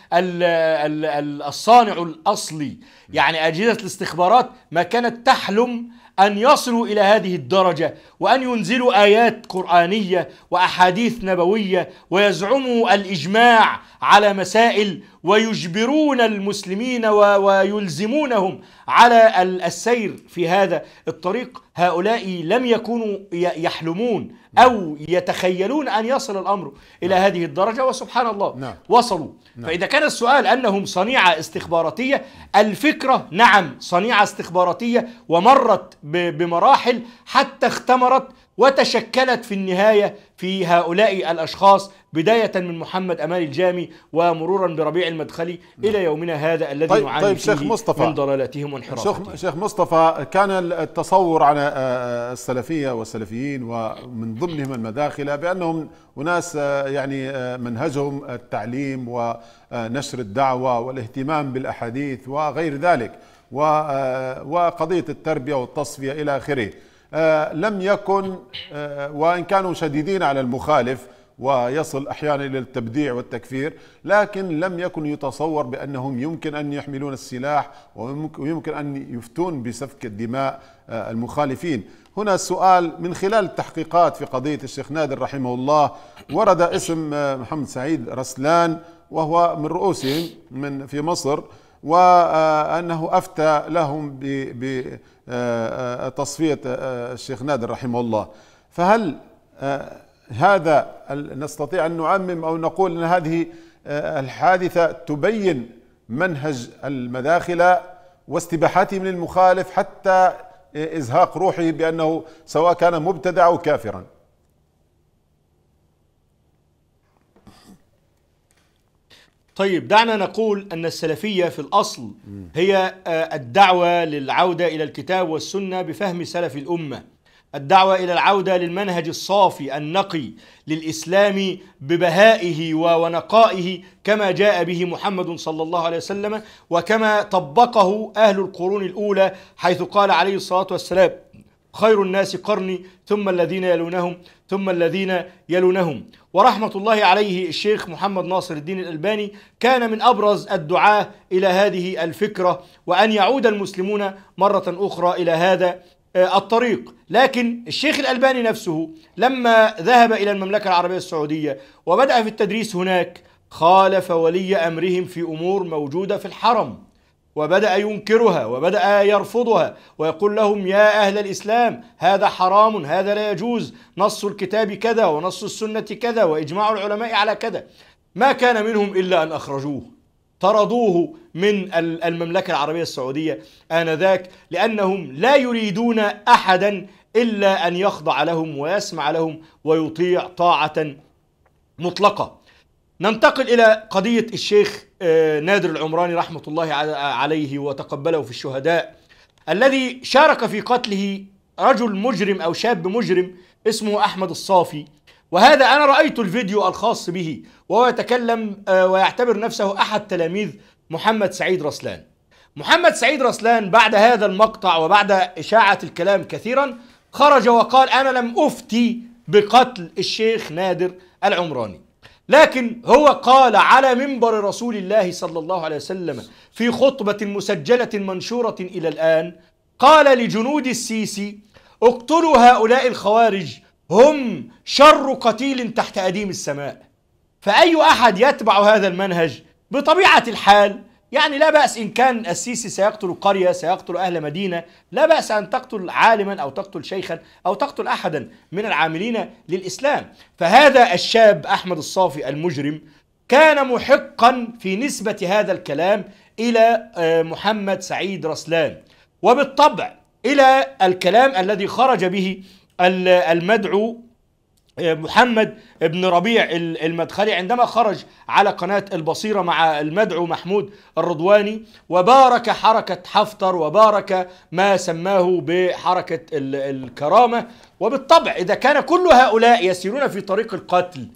الصانع الأصلي يعني أجهزة الاستخبارات ما كانت تحلم أن يصلوا إلى هذه الدرجة وأن ينزلوا آيات قرآنية وأحاديث نبوية ويزعموا الإجماع على مسائل ويجبرون المسلمين ويلزمونهم على السير في هذا الطريق هؤلاء لم يكونوا يحلمون أو يتخيلون أن يصل الأمر إلى نعم. هذه الدرجة وسبحان الله نعم. وصلوا نعم. فإذا كان السؤال أنهم صنيعة استخباراتية الفكرة نعم صنيعة استخباراتية ومرت بمراحل حتى اختمرت وتشكلت في النهاية في هؤلاء الأشخاص بداية من محمد أمان الجامي ومرورا بربيع المدخلي نعم. إلى يومنا هذا الذي طيب نعاني طيب فيه شيخ مصطفى من ضلالتهم وانحرافهم شيخ مصطفى كان التصور عن السلفية والسلفيين ومن ضمنهم المداخلة بأنهم أناس يعني منهجهم التعليم ونشر الدعوة والاهتمام بالأحاديث وغير ذلك وقضية التربية والتصفية إلى آخره آه، لم يكن آه، وان كانوا شديدين على المخالف ويصل احيانا الى التبديع والتكفير، لكن لم يكن يتصور بانهم يمكن ان يحملون السلاح ويمكن ان يفتون بسفك الدماء آه، المخالفين. هنا السؤال من خلال التحقيقات في قضيه الشيخ نادر رحمه الله ورد اسم محمد سعيد رسلان وهو من رؤوسهم من في مصر وأنه أفتى لهم بتصفية آه، آه، آه، الشيخ نادر رحمه الله فهل هذا نستطيع أن نعمم أو نقول أن هذه الحادثة تبين منهج المداخلة واستباحتهم للمخالف حتى إزهاق روحه بأنه سواء كان مبتدع أو كافرا طيب دعنا نقول أن السلفية في الأصل هي آه، الدعوة للعودة إلى الكتاب والسنة بفهم سلف الأمة الدعوة إلى العودة للمنهج الصافي النقي للإسلام ببهائه ونقائه كما جاء به محمد صلى الله عليه وسلم وكما طبقه أهل القرون الأولى حيث قال عليه الصلاة والسلام خير الناس قرني ثم الذين يلونهم ثم الذين يلونهم ورحمة الله عليه الشيخ محمد ناصر الدين الألباني كان من أبرز الدعاة إلى هذه الفكرة وأن يعود المسلمون مرة أخرى إلى هذا آه، الطريق لكن الشيخ الألباني نفسه لما ذهب إلى المملكة العربية السعودية وبدأ في التدريس هناك خالف ولي أمرهم في أمور موجودة في الحرم وبدأ ينكرها وبدأ يرفضها ويقول لهم يا أهل الإسلام هذا حرام هذا لا يجوز نص الكتاب كذا ونص السنة كذا وإجماع العلماء على كذا ما كان منهم إلا أن أخرجوه طردوه من المملكة العربية السعودية آنذاك لأنهم لا يريدون أحدا إلا أن يخضع لهم ويسمع لهم ويطيع طاعة مطلقة ننتقل إلى قضية الشيخ آه، نادر العمراني رحمة الله عليه وتقبله في الشهداء الذي شارك في قتله رجل مجرم أو شاب مجرم اسمه أحمد الصافي وهذا أنا رأيت الفيديو الخاص به وهو يتكلم آه، ويعتبر نفسه أحد تلاميذ محمد سعيد رسلان محمد سعيد رسلان بعد هذا المقطع وبعد إشاعة الكلام كثيرا خرج وقال أنا لم أفتي بقتل الشيخ نادر العمراني لكن هو قال على منبر رسول الله صلى الله عليه وسلم في خطبة مسجلة منشورة إلى الآن قال لجنود السيسي اقتلوا هؤلاء الخوارج هم شر قتيل تحت أديم السماء فأي أحد يتبع هذا المنهج بطبيعة الحال يعني لا بأس إن كان السيسي سيقتل قرية سيقتل أهل مدينة لا بأس أن تقتل عالما أو تقتل شيخا أو تقتل أحدا من العاملين للإسلام فهذا الشاب أحمد الصافي المجرم كان محقا في نسبة هذا الكلام إلى آه، محمد سعيد رسلان وبالطبع إلى الكلام الذي خرج به المدعو محمد بن ربيع المدخلي عندما خرج على قناة البصيرة مع المدعو محمود الرضواني وبارك حركة حفتر وبارك ما سماه بحركة الكرامة وبالطبع إذا كان كل هؤلاء يسيرون في طريق القتل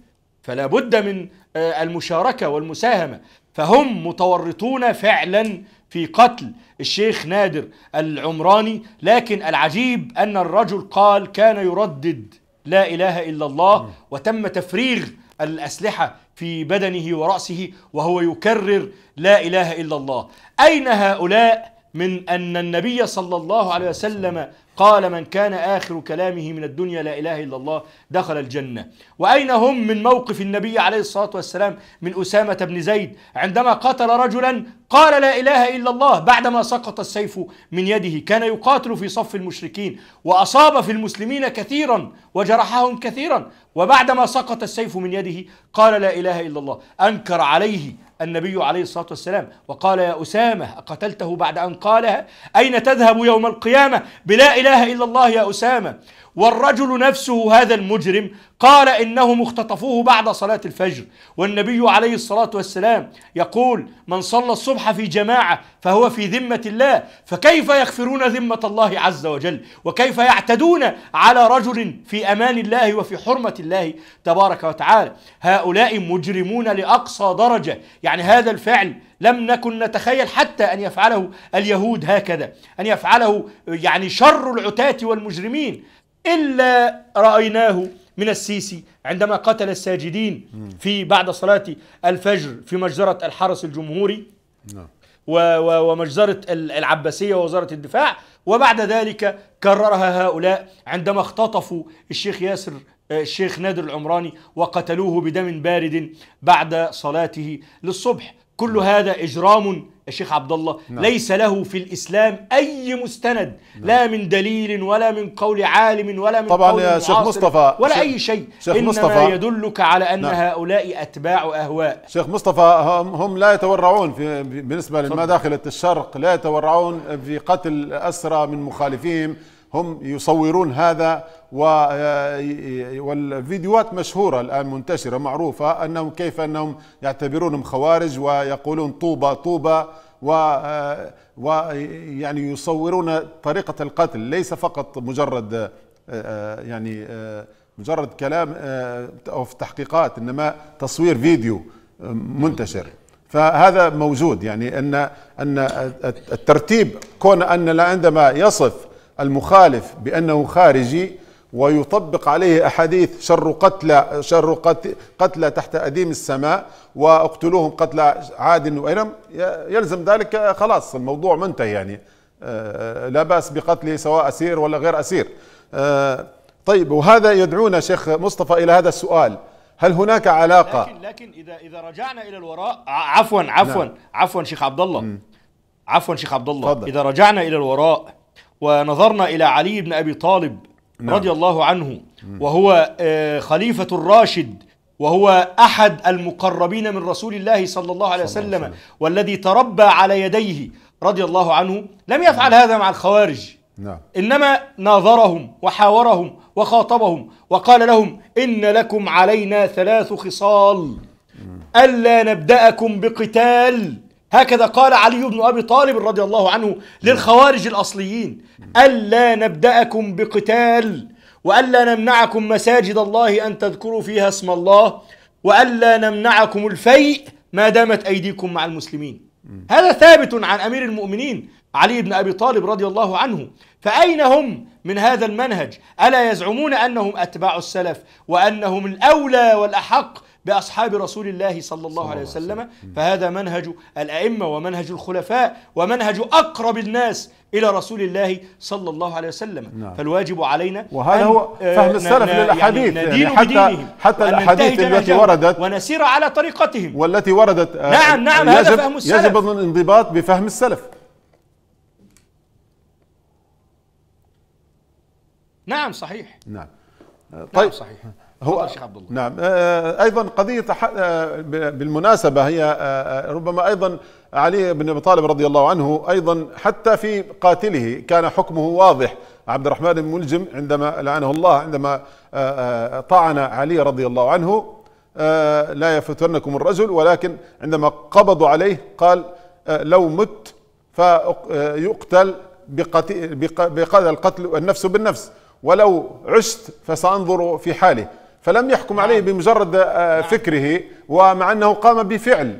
فلا بد من آه، المشاركة والمساهمة فهم متورطون فعلا في قتل الشيخ نادر العمراني لكن العجيب أن الرجل قال كان يردد لا إله إلا الله وتم تفريغ الأسلحة في بدنه ورأسه وهو يكرر لا إله إلا الله أين هؤلاء من أن النبي صلى الله عليه وسلم قال من كان آخر كلامه من الدنيا لا إله إلا الله دخل الجنة وأين هم من موقف النبي عليه الصلاة والسلام من أسامة بن زيد عندما قتل رجلا قال لا إله إلا الله بعدما سقط السيف من يده كان يقاتل في صف المشركين وأصاب في المسلمين كثيرا وجرحهم كثيرا وبعدما سقط السيف من يده قال لا إله إلا الله أنكر عليه النبي عليه الصلاة والسلام وقال يا أسامة قتلته بعد أن قالها أين تذهب يوم القيامة بلا إله إلا الله يا أسامة والرجل نفسه هذا المجرم قال إنهم اختطفوه بعد صلاة الفجر والنبي عليه الصلاة والسلام يقول من صلى الصبح في جماعة فهو في ذمة الله فكيف يغفرون ذمة الله عز وجل وكيف يعتدون على رجل في أمان الله وفي حرمة الله تبارك وتعالى هؤلاء مجرمون لأقصى درجة يعني هذا الفعل لم نكن نتخيل حتى أن يفعله اليهود هكذا أن يفعله يعني شر العتاة والمجرمين إلا رأيناه من السيسي عندما قتل الساجدين في بعد صلاة الفجر في مجزرة الحرس الجمهوري نعم. ومجزرة العباسية ووزارة الدفاع وبعد ذلك كررها هؤلاء عندما اختطفوا الشيخ ياسر آه، الشيخ نادر العمراني وقتلوه بدم بارد بعد صلاته للصبح كل هذا إجرام الشيخ عبد الله نعم. ليس له في الاسلام اي مستند نعم. لا من دليل ولا من قول عالم ولا من طبعا قول يا شيخ مصطفى ولا شيخ اي شيء شيخ انما مصطفى يدلك على ان نعم. هؤلاء اتباع اهواء شيخ مصطفى هم, هم لا يتورعون في بالنسبه لما للمداخله الشرق لا يتورعون في قتل اسرى من مخالفيهم هم يصورون هذا و... آه، والفيديوهات مشهورة الآن منتشرة معروفة أنهم كيف أنهم يعتبرونهم خوارج ويقولون طوبة طوبة و آه، ويعني يصورون طريقة القتل ليس فقط مجرد آه، يعني مجرد كلام أو في تحقيقات إنما تصوير فيديو منتشر فهذا موجود يعني أن أن الترتيب كون أن عندما يصف المخالف بأنه خارجي ويطبق عليه أحاديث شر قتلى شر قتلى تحت أديم السماء واقتلوهم قتل عاد وإرم يلزم ذلك خلاص الموضوع منتهي يعني آه، لا بأس بقتله سواء أسير ولا غير أسير آه، طيب وهذا يدعونا شيخ مصطفى إلى هذا السؤال هل هناك علاقة لكن, لكن إذا إذا رجعنا إلى الوراء عفوا عفوا نعم. عفوا شيخ عبد الله عفوا شيخ عبد الله إذا رجعنا إلى الوراء ونظرنا إلى علي بن أبي طالب نعم. رضي الله عنه وهو آه، خليفة الراشد وهو أحد المقربين من رسول الله صلى الله عليه وسلم والذي تربى على يديه رضي الله عنه لم يفعل هذا مع الخوارج نعم. إنما ناظرهم وحاورهم وخاطبهم وقال لهم إن لكم علينا ثلاث خصال ألا نبدأكم بقتال هكذا قال علي بن أبي طالب رضي الله عنه للخوارج الأصليين ألا نبدأكم بقتال وألا نمنعكم مساجد الله أن تذكروا فيها اسم الله وألا نمنعكم الفيء ما دامت أيديكم مع المسلمين هذا ثابت عن أمير المؤمنين علي بن أبي طالب رضي الله عنه فأين هم من هذا المنهج ألا يزعمون أنهم أتباع السلف وأنهم الأولى والأحق بأصحاب رسول الله صلى الله عليه وسلم فهذا منهج الأئمة ومنهج الخلفاء ومنهج أقرب الناس إلى رسول الله صلى الله عليه وسلم نعم. فالواجب علينا وهذا هو آه، فهم السلف يعني للأحاديث يعني, يعني حتى, حتى الأحاديث التي وردت ونسير على طريقتهم والتي وردت آه، نعم نعم يجب هذا فهم السلف يجب الانضباط بفهم السلف نعم صحيح نعم, آه، نعم، طيب نعم صحيح هو شيخ عبد الله نعم آه، آه، ايضا قضيه آه، بالمناسبه هي ربما ايضا علي بن ابي طالب رضي الله عنه ايضا حتى في قاتله كان حكمه واضح عبد الرحمن بن ملجم عندما لعنه الله عندما طعن علي رضي الله عنه لا يفتنكم الرجل ولكن عندما قبضوا عليه قال لو مت فيقتل بقتل القتل النفس بالنفس ولو عشت فسأنظر في حاله فلم يحكم عليه نعم. بمجرد آه، نعم. فكره ومع أنه قام بفعل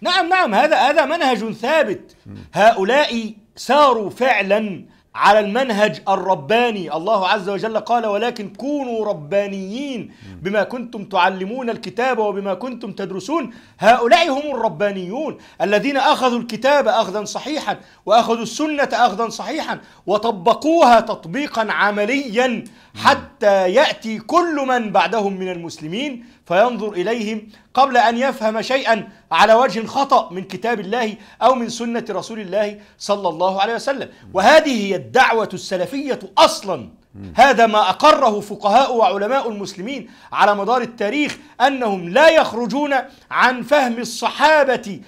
نعم نعم هذا هذا منهج ثابت هؤلاء ساروا فعلا على المنهج الرباني الله عز وجل قال ولكن كونوا ربانيين بما كنتم تعلمون الكتاب وبما كنتم تدرسون هؤلاء هم الربانيون الذين أخذوا الكتاب أخذا صحيحا وأخذوا السنة أخذا صحيحا وطبقوها تطبيقا عمليا حتى يأتي كل من بعدهم من المسلمين فينظر إليهم قبل أن يفهم شيئا على وجه خطأ من كتاب الله أو من سنة رسول الله صلى الله عليه وسلم وهذه هي الدعوة السلفية أصلا هذا ما أقره فقهاء وعلماء المسلمين على مدار التاريخ أنهم لا يخرجون عن فهم الصحابة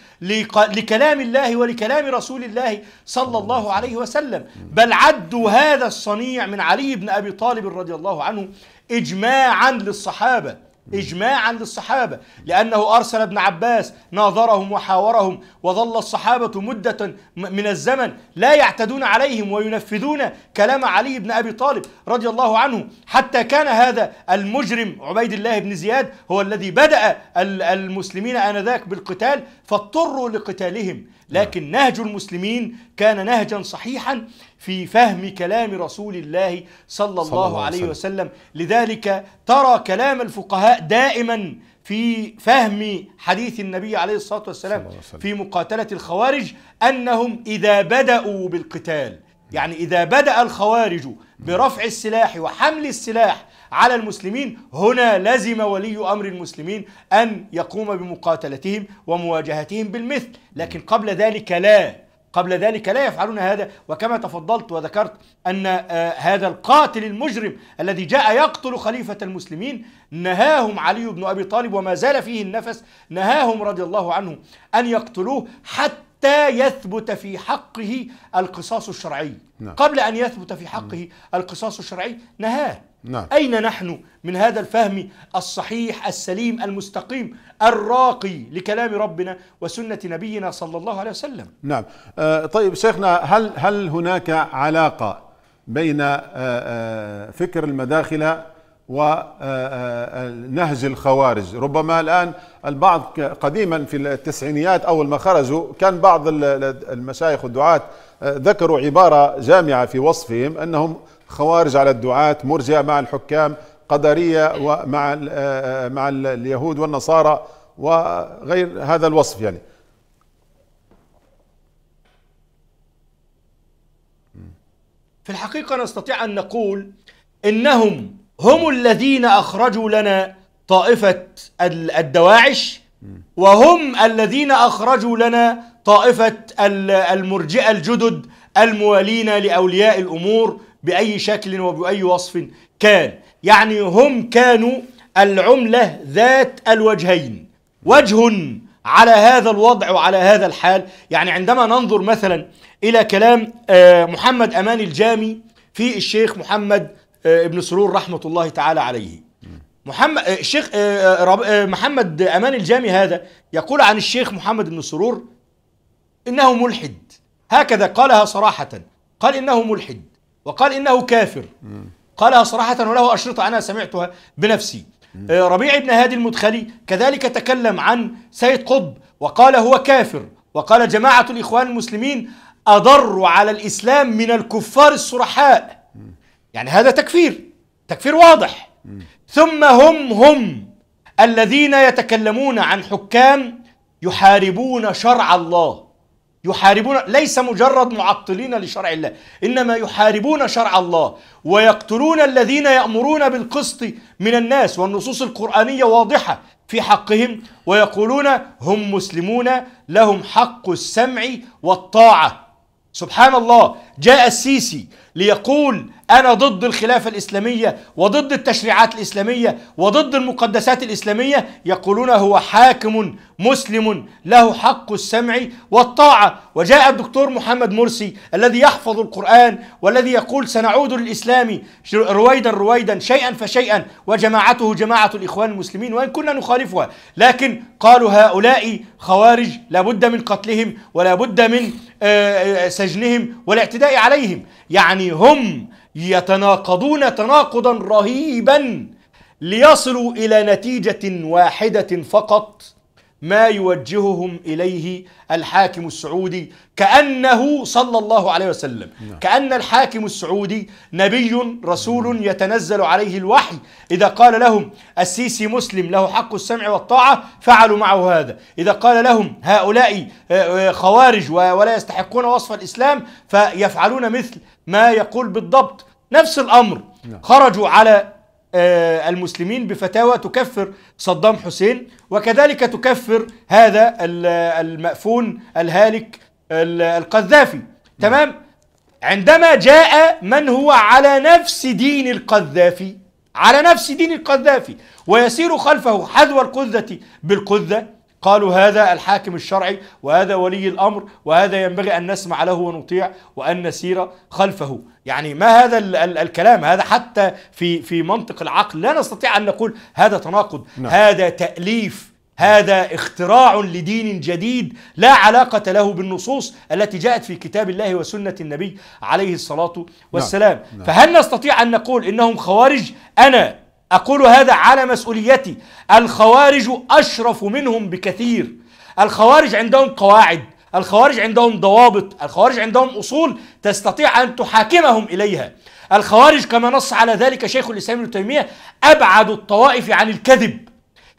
لكلام الله ولكلام رسول الله صلى الله عليه وسلم بل عدوا هذا الصنيع من علي بن أبي طالب رضي الله عنه إجماعا للصحابة إجماعا للصحابة لأنه أرسل ابن عباس ناظرهم وحاورهم وظل الصحابة مدة من الزمن لا يعتدون عليهم وينفذون كلام علي بن أبي طالب رضي الله عنه حتى كان هذا المجرم عبيد الله بن زياد هو الذي بدأ المسلمين آنذاك بالقتال فاضطروا لقتالهم نعم. لكن نهج المسلمين كان نهجا صحيحا في فهم كلام رسول الله صلى الله عليه وسلم لذلك ترى كلام الفقهاء دائما في فهم حديث النبي عليه الصلاة والسلام في مقاتلة الخوارج أنهم إذا بدأوا بالقتال يعني إذا بدأ الخوارج برفع السلاح وحمل السلاح على المسلمين هنا لزم ولي امر المسلمين ان يقوم بمقاتلتهم ومواجهتهم بالمثل لكن قبل ذلك لا قبل ذلك لا يفعلون هذا وكما تفضلت وذكرت أن آه، هذا القاتل المجرم الذي جاء يقتل خليفة المسلمين نهاهم علي بن أبي طالب وما زال فيه النفس نهاهم رضي الله عنه أن يقتلوه حتى يثبت في حقه القصاص الشرعي نعم. قبل أن يثبت في نعم. حقه نعم. القصاص الشرعي نهاه نعم. أين نحن من هذا الفهم الصحيح السليم المستقيم الراقي لكلام ربنا وسنة نبينا صلى الله عليه وسلم نعم آه طيب شيخنا هل, هل هناك علاقة بين آه آه فكر المداخلة ونهج آه، آه، آه، الخوارج ربما الآن البعض قديما في التسعينيات أول ما خرجوا كان بعض المشايخ والدعاة ذكروا عبارة جامعة في وصفهم أنهم خوارج على الدعاة مرجئة مع الحكام قدرية ومع مع اليهود والنصارى وغير هذا الوصف يعني في الحقيقة نستطيع أن نقول إنهم هم الذين أخرجوا لنا طائفة الدواعش وهم الذين أخرجوا لنا طائفة المرجئة الجدد الموالين لأولياء الأمور بأي شكل وبأي وصف كان يعني هم كانوا العملة ذات الوجهين وجه على هذا الوضع وعلى هذا الحال يعني عندما ننظر مثلا إلى كلام آه، محمد أمان الجامي في الشيخ محمد آه، ابن سرور رحمه الله تعالى عليه محمد الشيخ آه، آه، محمد امان الجامي هذا يقول عن الشيخ محمد بن سرور انه ملحد هكذا قالها صراحه قال انه ملحد وقال انه كافر قالها صراحه وله اشرطه انا سمعتها بنفسي ربيع بن هادي المدخلي كذلك تكلم عن سيد قطب وقال هو كافر وقال جماعه الاخوان المسلمين اضر على الاسلام من الكفار الصرحاء يعني هذا تكفير تكفير واضح م. ثم هم هم الذين يتكلمون عن حكام يحاربون شرع الله يحاربون ليس مجرد معطلين لشرع الله انما يحاربون شرع الله ويقتلون الذين يامرون بالقسط من الناس والنصوص القرانيه واضحه في حقهم ويقولون هم مسلمون لهم حق السمع والطاعه سبحان الله جاء السيسي ليقول أنا ضد الخلافة الإسلامية وضد التشريعات الإسلامية وضد المقدسات الإسلامية يقولون هو حاكم مسلم له حق السمع والطاعة وجاء الدكتور محمد مرسي الذي يحفظ القرآن والذي يقول سنعود للإسلام رويدا رويدا شيئا فشيئا وجماعته جماعة الإخوان المسلمين وإن كنا نخالفها لكن قالوا هؤلاء خوارج لابد من قتلهم ولا بد من آه، آه، سجنهم والاعتداء عليهم يعني هم يتناقضون تناقضا رهيبا ليصلوا الى نتيجه واحده فقط ما يوجههم اليه الحاكم السعودي كانه صلى الله عليه وسلم نعم. كان الحاكم السعودي نبي رسول يتنزل عليه الوحي اذا قال لهم السيسي مسلم له حق السمع والطاعه فعلوا معه هذا اذا قال لهم هؤلاء آه، آه، خوارج ولا يستحقون وصف الاسلام فيفعلون مثل ما يقول بالضبط نفس الأمر نعم. خرجوا على آه، المسلمين بفتاوى تكفر صدام حسين وكذلك تكفر هذا المأفون الهالك القذافي نعم. تمام عندما جاء من هو على نفس دين القذافي على نفس دين القذافي ويسير خلفه حذو القذة بالقذة قالوا هذا الحاكم الشرعي وهذا ولي الأمر وهذا ينبغي أن نسمع له ونطيع وأن نسير خلفه يعني ما هذا ال ال الكلام هذا حتى في في منطق العقل لا نستطيع أن نقول هذا تناقض نعم. هذا تأليف هذا اختراع لدين جديد لا علاقة له بالنصوص التي جاءت في كتاب الله وسنة النبي عليه الصلاة نعم. والسلام نعم. نعم. فهل نستطيع أن نقول إنهم خوارج أنا أقول هذا على مسؤوليتي الخوارج أشرف منهم بكثير الخوارج عندهم قواعد الخوارج عندهم ضوابط الخوارج عندهم أصول تستطيع أن تحاكمهم إليها الخوارج كما نص على ذلك شيخ الإسلام ابن تيمية أبعد الطوائف عن الكذب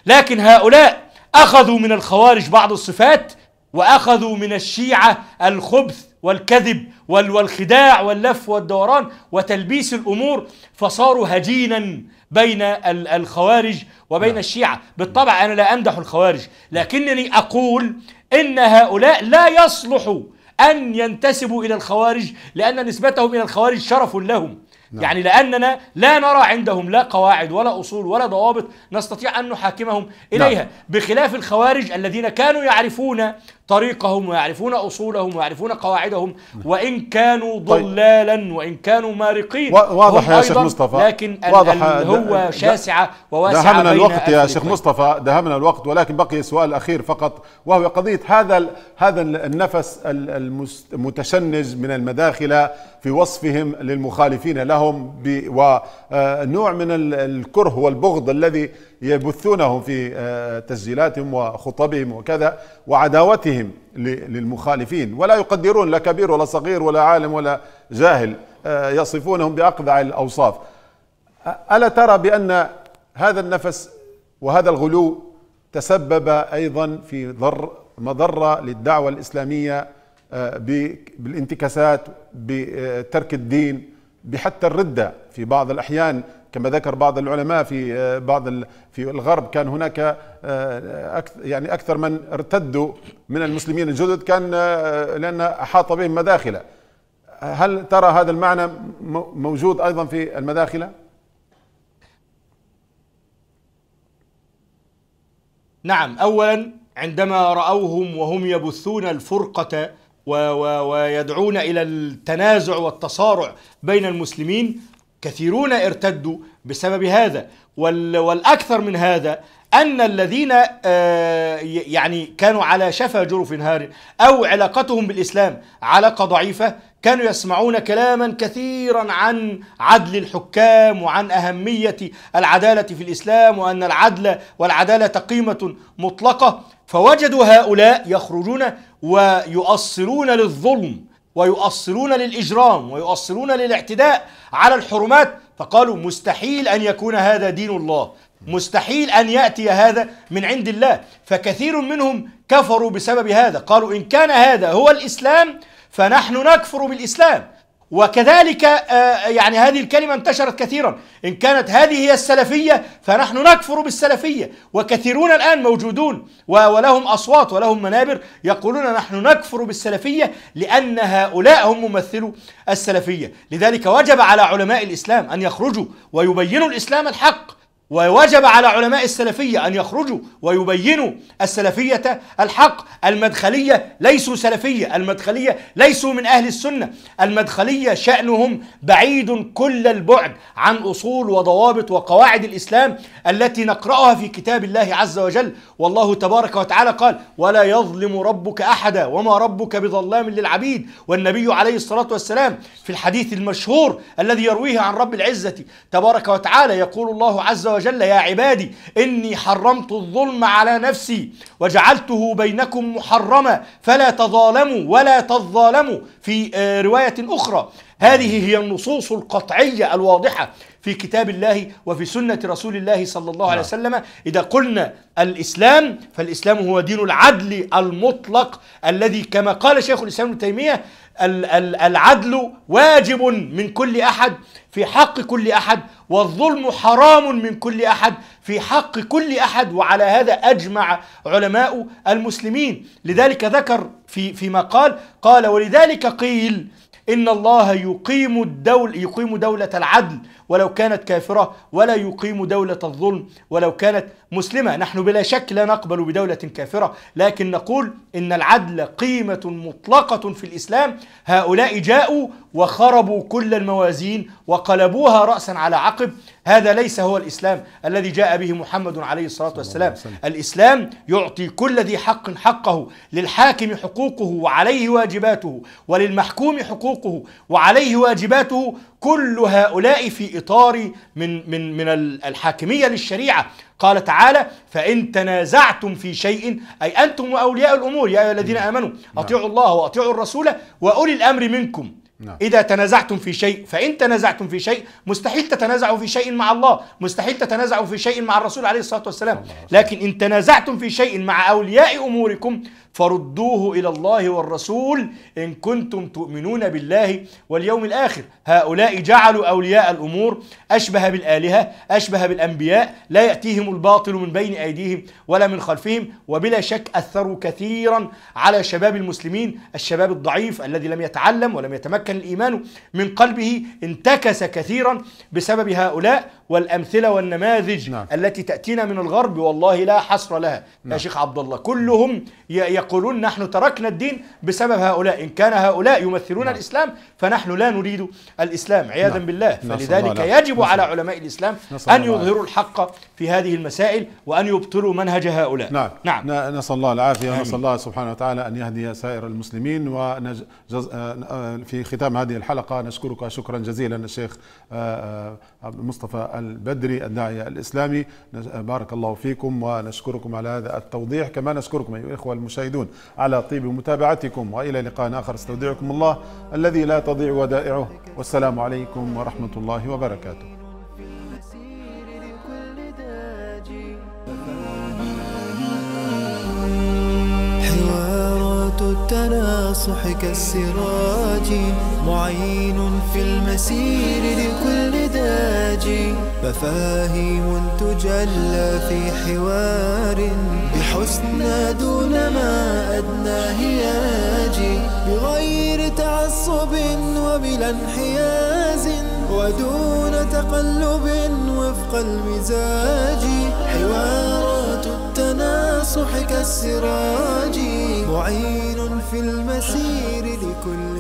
لكن هؤلاء أخذوا من الخوارج بعض الصفات وأخذوا من الشيعة الخبث والكذب والخداع واللف والدوران وتلبيس الأمور فصاروا هجينا بين الخوارج وبين نعم. الشيعة بالطبع أنا لا أمدح الخوارج لكنني أقول إن هؤلاء لا يصلحوا أن ينتسبوا إلى الخوارج لأن نسبتهم إلى الخوارج شرف لهم نعم. يعني لأننا لا نرى عندهم لا قواعد ولا أصول ولا ضوابط نستطيع أن نحاكمهم إليها نعم. بخلاف الخوارج الذين كانوا يعرفون طريقهم ويعرفون أصولهم ويعرفون قواعدهم وإن كانوا طيب. ضلالا وإن كانوا مارقين واضح يا شيخ مصطفى لكن واضح هو شاسعة وواسعة دهمنا الوقت يا شيخ مصطفى دهمنا الوقت ولكن بقي السؤال الأخير فقط وهو قضية هذا هذا النفس المتشنج من المداخلة في وصفهم للمخالفين لهم ونوع آه، من الكره والبغض الذي يبثونهم في آه، تسجيلاتهم وخطبهم وكذا وعداوتهم للمخالفين ولا يقدرون لا كبير ولا صغير ولا عالم ولا جاهل آه، يصفونهم باقذع الأوصاف ألا ترى بأن هذا النفس وهذا الغلو تسبب أيضا في ضر مضرة للدعوة الإسلامية آه، بالانتكاسات بترك الدين بحتى الردة في بعض الأحيان كما ذكر بعض العلماء في آه، بعض في الغرب كان هناك آه، يعني اكثر من ارتدوا من المسلمين الجدد كان آه، لان احاط بهم مداخله هل ترى هذا المعنى موجود ايضا في المداخله؟ نعم اولا عندما راوهم وهم يبثون الفرقه و و ويدعون الى التنازع والتصارع بين المسلمين كثيرون ارتدوا بسبب هذا والأكثر من هذا أن الذين آه، يعني كانوا على شفا جرف هار أو علاقتهم بالإسلام علاقة ضعيفة كانوا يسمعون كلاما كثيرا عن عدل الحكام وعن أهمية العدالة في الإسلام وأن العدل والعدالة قيمة مطلقة فوجدوا هؤلاء يخرجون ويؤصلون للظلم ويؤصلون للإجرام ويؤصلون للاعتداء على الحرمات فقالوا مستحيل أن يكون هذا دين الله مستحيل أن يأتي هذا من عند الله فكثير منهم كفروا بسبب هذا قالوا إن كان هذا هو الإسلام فنحن نكفر بالإسلام وكذلك آه، آه، يعني هذه الكلمة انتشرت كثيرا إن كانت هذه هي السلفية فنحن نكفر بالسلفية وكثيرون الآن موجودون ولهم أصوات ولهم منابر يقولون نحن نكفر بالسلفية لأن هؤلاء هم ممثلوا السلفية لذلك وجب على علماء الإسلام أن يخرجوا ويبينوا الإسلام الحق ووجب على علماء السلفية أن يخرجوا ويبينوا السلفية الحق المدخلية ليسوا سلفية المدخلية ليسوا من أهل السنة المدخلية شأنهم بعيد كل البعد عن أصول وضوابط وقواعد الإسلام التي نقرأها في كتاب الله عز وجل والله تبارك وتعالى قال ولا يظلم ربك أحدا وما ربك بظلام للعبيد والنبي عليه الصلاة والسلام في الحديث المشهور الذي يرويه عن رب العزة تبارك وتعالى يقول الله عز وجل وجل يا عبادي إني حرمت الظلم على نفسي وجعلته بينكم محرما فلا تظالموا ولا تظالموا في آه، رواية أخرى هذه هي النصوص القطعية الواضحة في كتاب الله وفي سنة رسول الله صلى الله عليه نعم. وسلم إذا قلنا الإسلام فالإسلام هو دين العدل المطلق الذي كما قال شيخ الإسلام ابن تيمية العدل واجب من كل أحد في حق كل أحد والظلم حرام من كل أحد في حق كل أحد وعلى هذا أجمع علماء المسلمين لذلك ذكر في فيما قال قال ولذلك قيل إن الله يقيم الدول يقيم دولة العدل ولو كانت كافرة ولا يقيم دولة الظلم ولو كانت مسلمة نحن بلا شك لا نقبل بدولة كافرة لكن نقول إن العدل قيمة مطلقة في الإسلام هؤلاء جاءوا وخربوا كل الموازين وقلبوها رأسا على عقب هذا ليس هو الإسلام الذي جاء به محمد عليه الصلاة والسلام الإسلام يعطي كل ذي حق حقه للحاكم حقوقه وعليه واجباته وللمحكوم حقوقه وعليه واجباته كل هؤلاء في إطار من, من, من الحاكمية للشريعة قال تعالى فإن تنازعتم في شيء أي أنتم وأولياء الأمور يا أيها الذين نعم. آمنوا نعم. أطيعوا الله وأطيعوا الرسول وأولي الأمر منكم نعم. إذا تنازعتم في شيء فإن تنازعتم في شيء مستحيل تتنازعوا في شيء مع الله مستحيل تتنازعوا في شيء مع الرسول عليه الصلاة والسلام لكن إن تنازعتم في شيء مع أولياء أموركم فردوه إلى الله والرسول إن كنتم تؤمنون بالله واليوم الآخر هؤلاء جعلوا أولياء الأمور أشبه بالآلهة أشبه بالأنبياء لا يأتيهم الباطل من بين أيديهم ولا من خلفهم وبلا شك أثروا كثيرا على شباب المسلمين الشباب الضعيف الذي لم يتعلم ولم يتمكن الإيمان من قلبه انتكس كثيرا بسبب هؤلاء والأمثلة والنماذج نعم. التي تأتينا من الغرب والله لا حصر لها نعم. يا شيخ عبد الله كلهم يقولون نحن تركنا الدين بسبب هؤلاء إن كان هؤلاء يمثلون نعم. الإسلام فنحن لا نريد الإسلام نعم. عياذا نعم. بالله فلذلك يجب على علماء الإسلام أن يظهروا الحق في هذه المسائل وأن يبطلوا منهج هؤلاء نعم, نعم. نسأل الله العافية ونسأل الله سبحانه وتعالى أن يهدي سائر المسلمين وفي آه، آه، في ختام هذه الحلقة نشكرك شكرا جزيلا الشيخ آه، مصطفى البدري الداعية الإسلامي بارك الله فيكم ونشكركم على هذا التوضيح كما نشكركم أيها الإخوة المشاهدون على طيب متابعتكم وإلى لقاء آخر استودعكم الله الذي لا تضيع ودائعه والسلام عليكم ورحمة الله وبركاته التناصح كالسراج معين في المسير لكل داج مفاهيم تجلى في حوار بحسنى دون ما أدنى هياج بغير تعصب وبلا انحياز ودون تقلب وفق المزاج حوار تناصحك السراج معين في المسير لكل